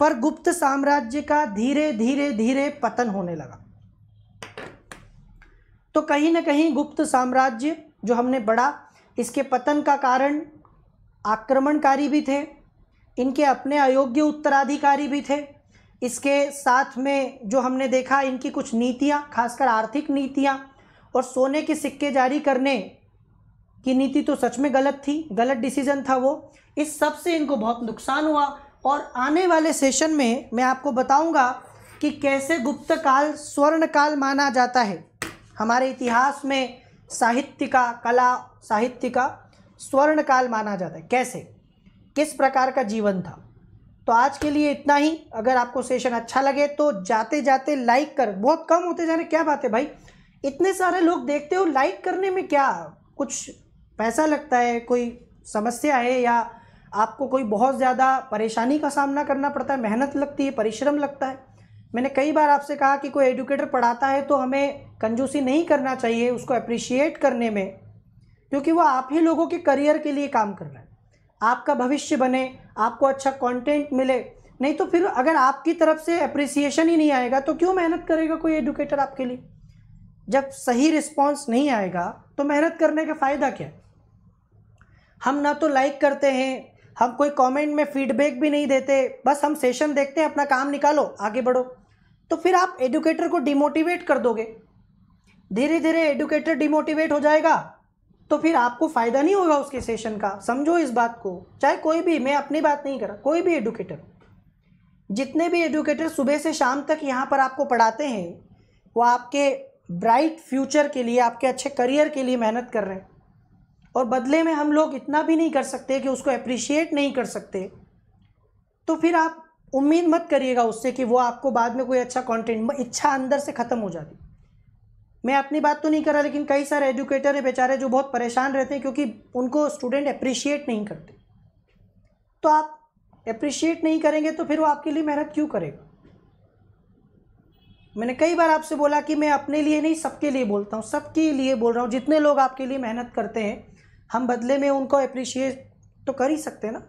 पर गुप्त साम्राज्य का धीरे धीरे धीरे पतन होने लगा तो कहीं ना कहीं गुप्त साम्राज्य जो हमने बढ़ा इसके पतन का कारण आक्रमणकारी भी थे इनके अपने अयोग्य उत्तराधिकारी भी थे इसके साथ में जो हमने देखा इनकी कुछ नीतियाँ खासकर आर्थिक नीतियाँ और सोने के सिक्के जारी करने की नीति तो सच में गलत थी गलत डिसीजन था वो इस सब से इनको बहुत नुकसान हुआ और आने वाले सेशन में मैं आपको बताऊंगा कि कैसे गुप्त काल स्वर्ण काल माना जाता है हमारे इतिहास में साहित्य का कला साहित्य का स्वर्ण काल माना जाता है कैसे किस प्रकार का जीवन था तो आज के लिए इतना ही अगर आपको सेशन अच्छा लगे तो जाते जाते लाइक कर बहुत कम होते जाने क्या बात है भाई इतने सारे लोग देखते हो लाइक करने में क्या कुछ पैसा लगता है कोई समस्या है या आपको कोई बहुत ज़्यादा परेशानी का सामना करना पड़ता है मेहनत लगती है परिश्रम लगता है मैंने कई बार आपसे कहा कि कोई एडुकेटर पढ़ाता है तो हमें कंजूसी नहीं करना चाहिए उसको अप्रिशिएट करने में क्योंकि वो आप ही लोगों के करियर के लिए काम कर रहा है आपका भविष्य बने आपको अच्छा कंटेंट मिले नहीं तो फिर अगर आपकी तरफ से अप्रिसिएशन ही नहीं आएगा तो क्यों मेहनत करेगा कोई एडुकेटर आपके लिए जब सही रिस्पॉन्स नहीं आएगा तो मेहनत करने का फ़ायदा क्या हम ना तो लाइक करते हैं हम कोई कमेंट में फीडबैक भी नहीं देते बस हम सेशन देखते हैं अपना काम निकालो आगे बढ़ो तो फिर आप एडुकेटर को डिमोटिवेट कर दोगे धीरे धीरे एडुकेटर डिमोटिवेट हो जाएगा तो फिर आपको फ़ायदा नहीं होगा उसके सेशन का समझो इस बात को चाहे कोई भी मैं अपनी बात नहीं करा कोई भी एडुकेटर जितने भी एडुकेटर सुबह से शाम तक यहाँ पर आपको पढ़ाते हैं वो आपके ब्राइट फ्यूचर के लिए आपके अच्छे करियर के लिए मेहनत कर रहे हैं और बदले में हम लोग इतना भी नहीं कर सकते कि उसको अप्रिशिएट नहीं कर सकते तो फिर आप उम्मीद मत करिएगा उससे कि वो आपको बाद में कोई अच्छा कंटेंट इच्छा अंदर से ख़त्म हो जाती मैं अपनी बात तो नहीं कर रहा लेकिन कई सारे एजुकेटर हैं बेचारे जो बहुत परेशान रहते हैं क्योंकि उनको स्टूडेंट अप्रिशिएट नहीं करते तो आप अप्रिशिएट नहीं करेंगे तो फिर वो आपके लिए मेहनत क्यों करेगा मैंने कई बार आपसे बोला कि मैं अपने लिए नहीं सबके लिए बोलता हूँ सबके लिए बोल रहा हूँ जितने लोग आपके लिए मेहनत करते हैं हम बदले में उनको अप्रिशिएट तो कर ही सकते हैं ना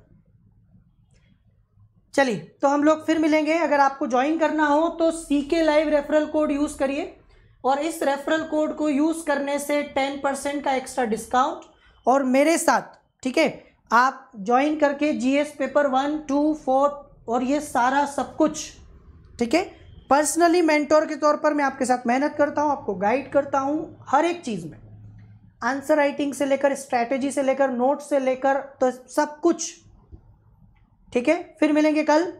चलिए तो हम लोग फिर मिलेंगे अगर आपको ज्वाइन करना हो तो सी K live referral code use करिए और इस रेफरल कोड को यूज़ करने से टेन परसेंट का एक्स्ट्रा डिस्काउंट और मेरे साथ ठीक है आप ज्वाइन करके GS paper one two four और ये सारा सब कुछ ठीक है पर्सनली मेंटोर के तौर पर मैं आपके साथ मेहनत करता हूँ आपको गाइड करता हूँ हर एक चीज़ में आंसर राइटिंग से लेकर स्ट्रैटेजी से लेकर नोट से लेकर तो सब कुछ ठीक है फिर मिलेंगे कल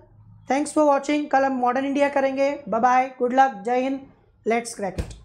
थैंक्स फॉर वॉचिंग कल हम मॉडर्न इंडिया करेंगे बाय बाय गुड लक जय हिंद लेट्स क्रैक इट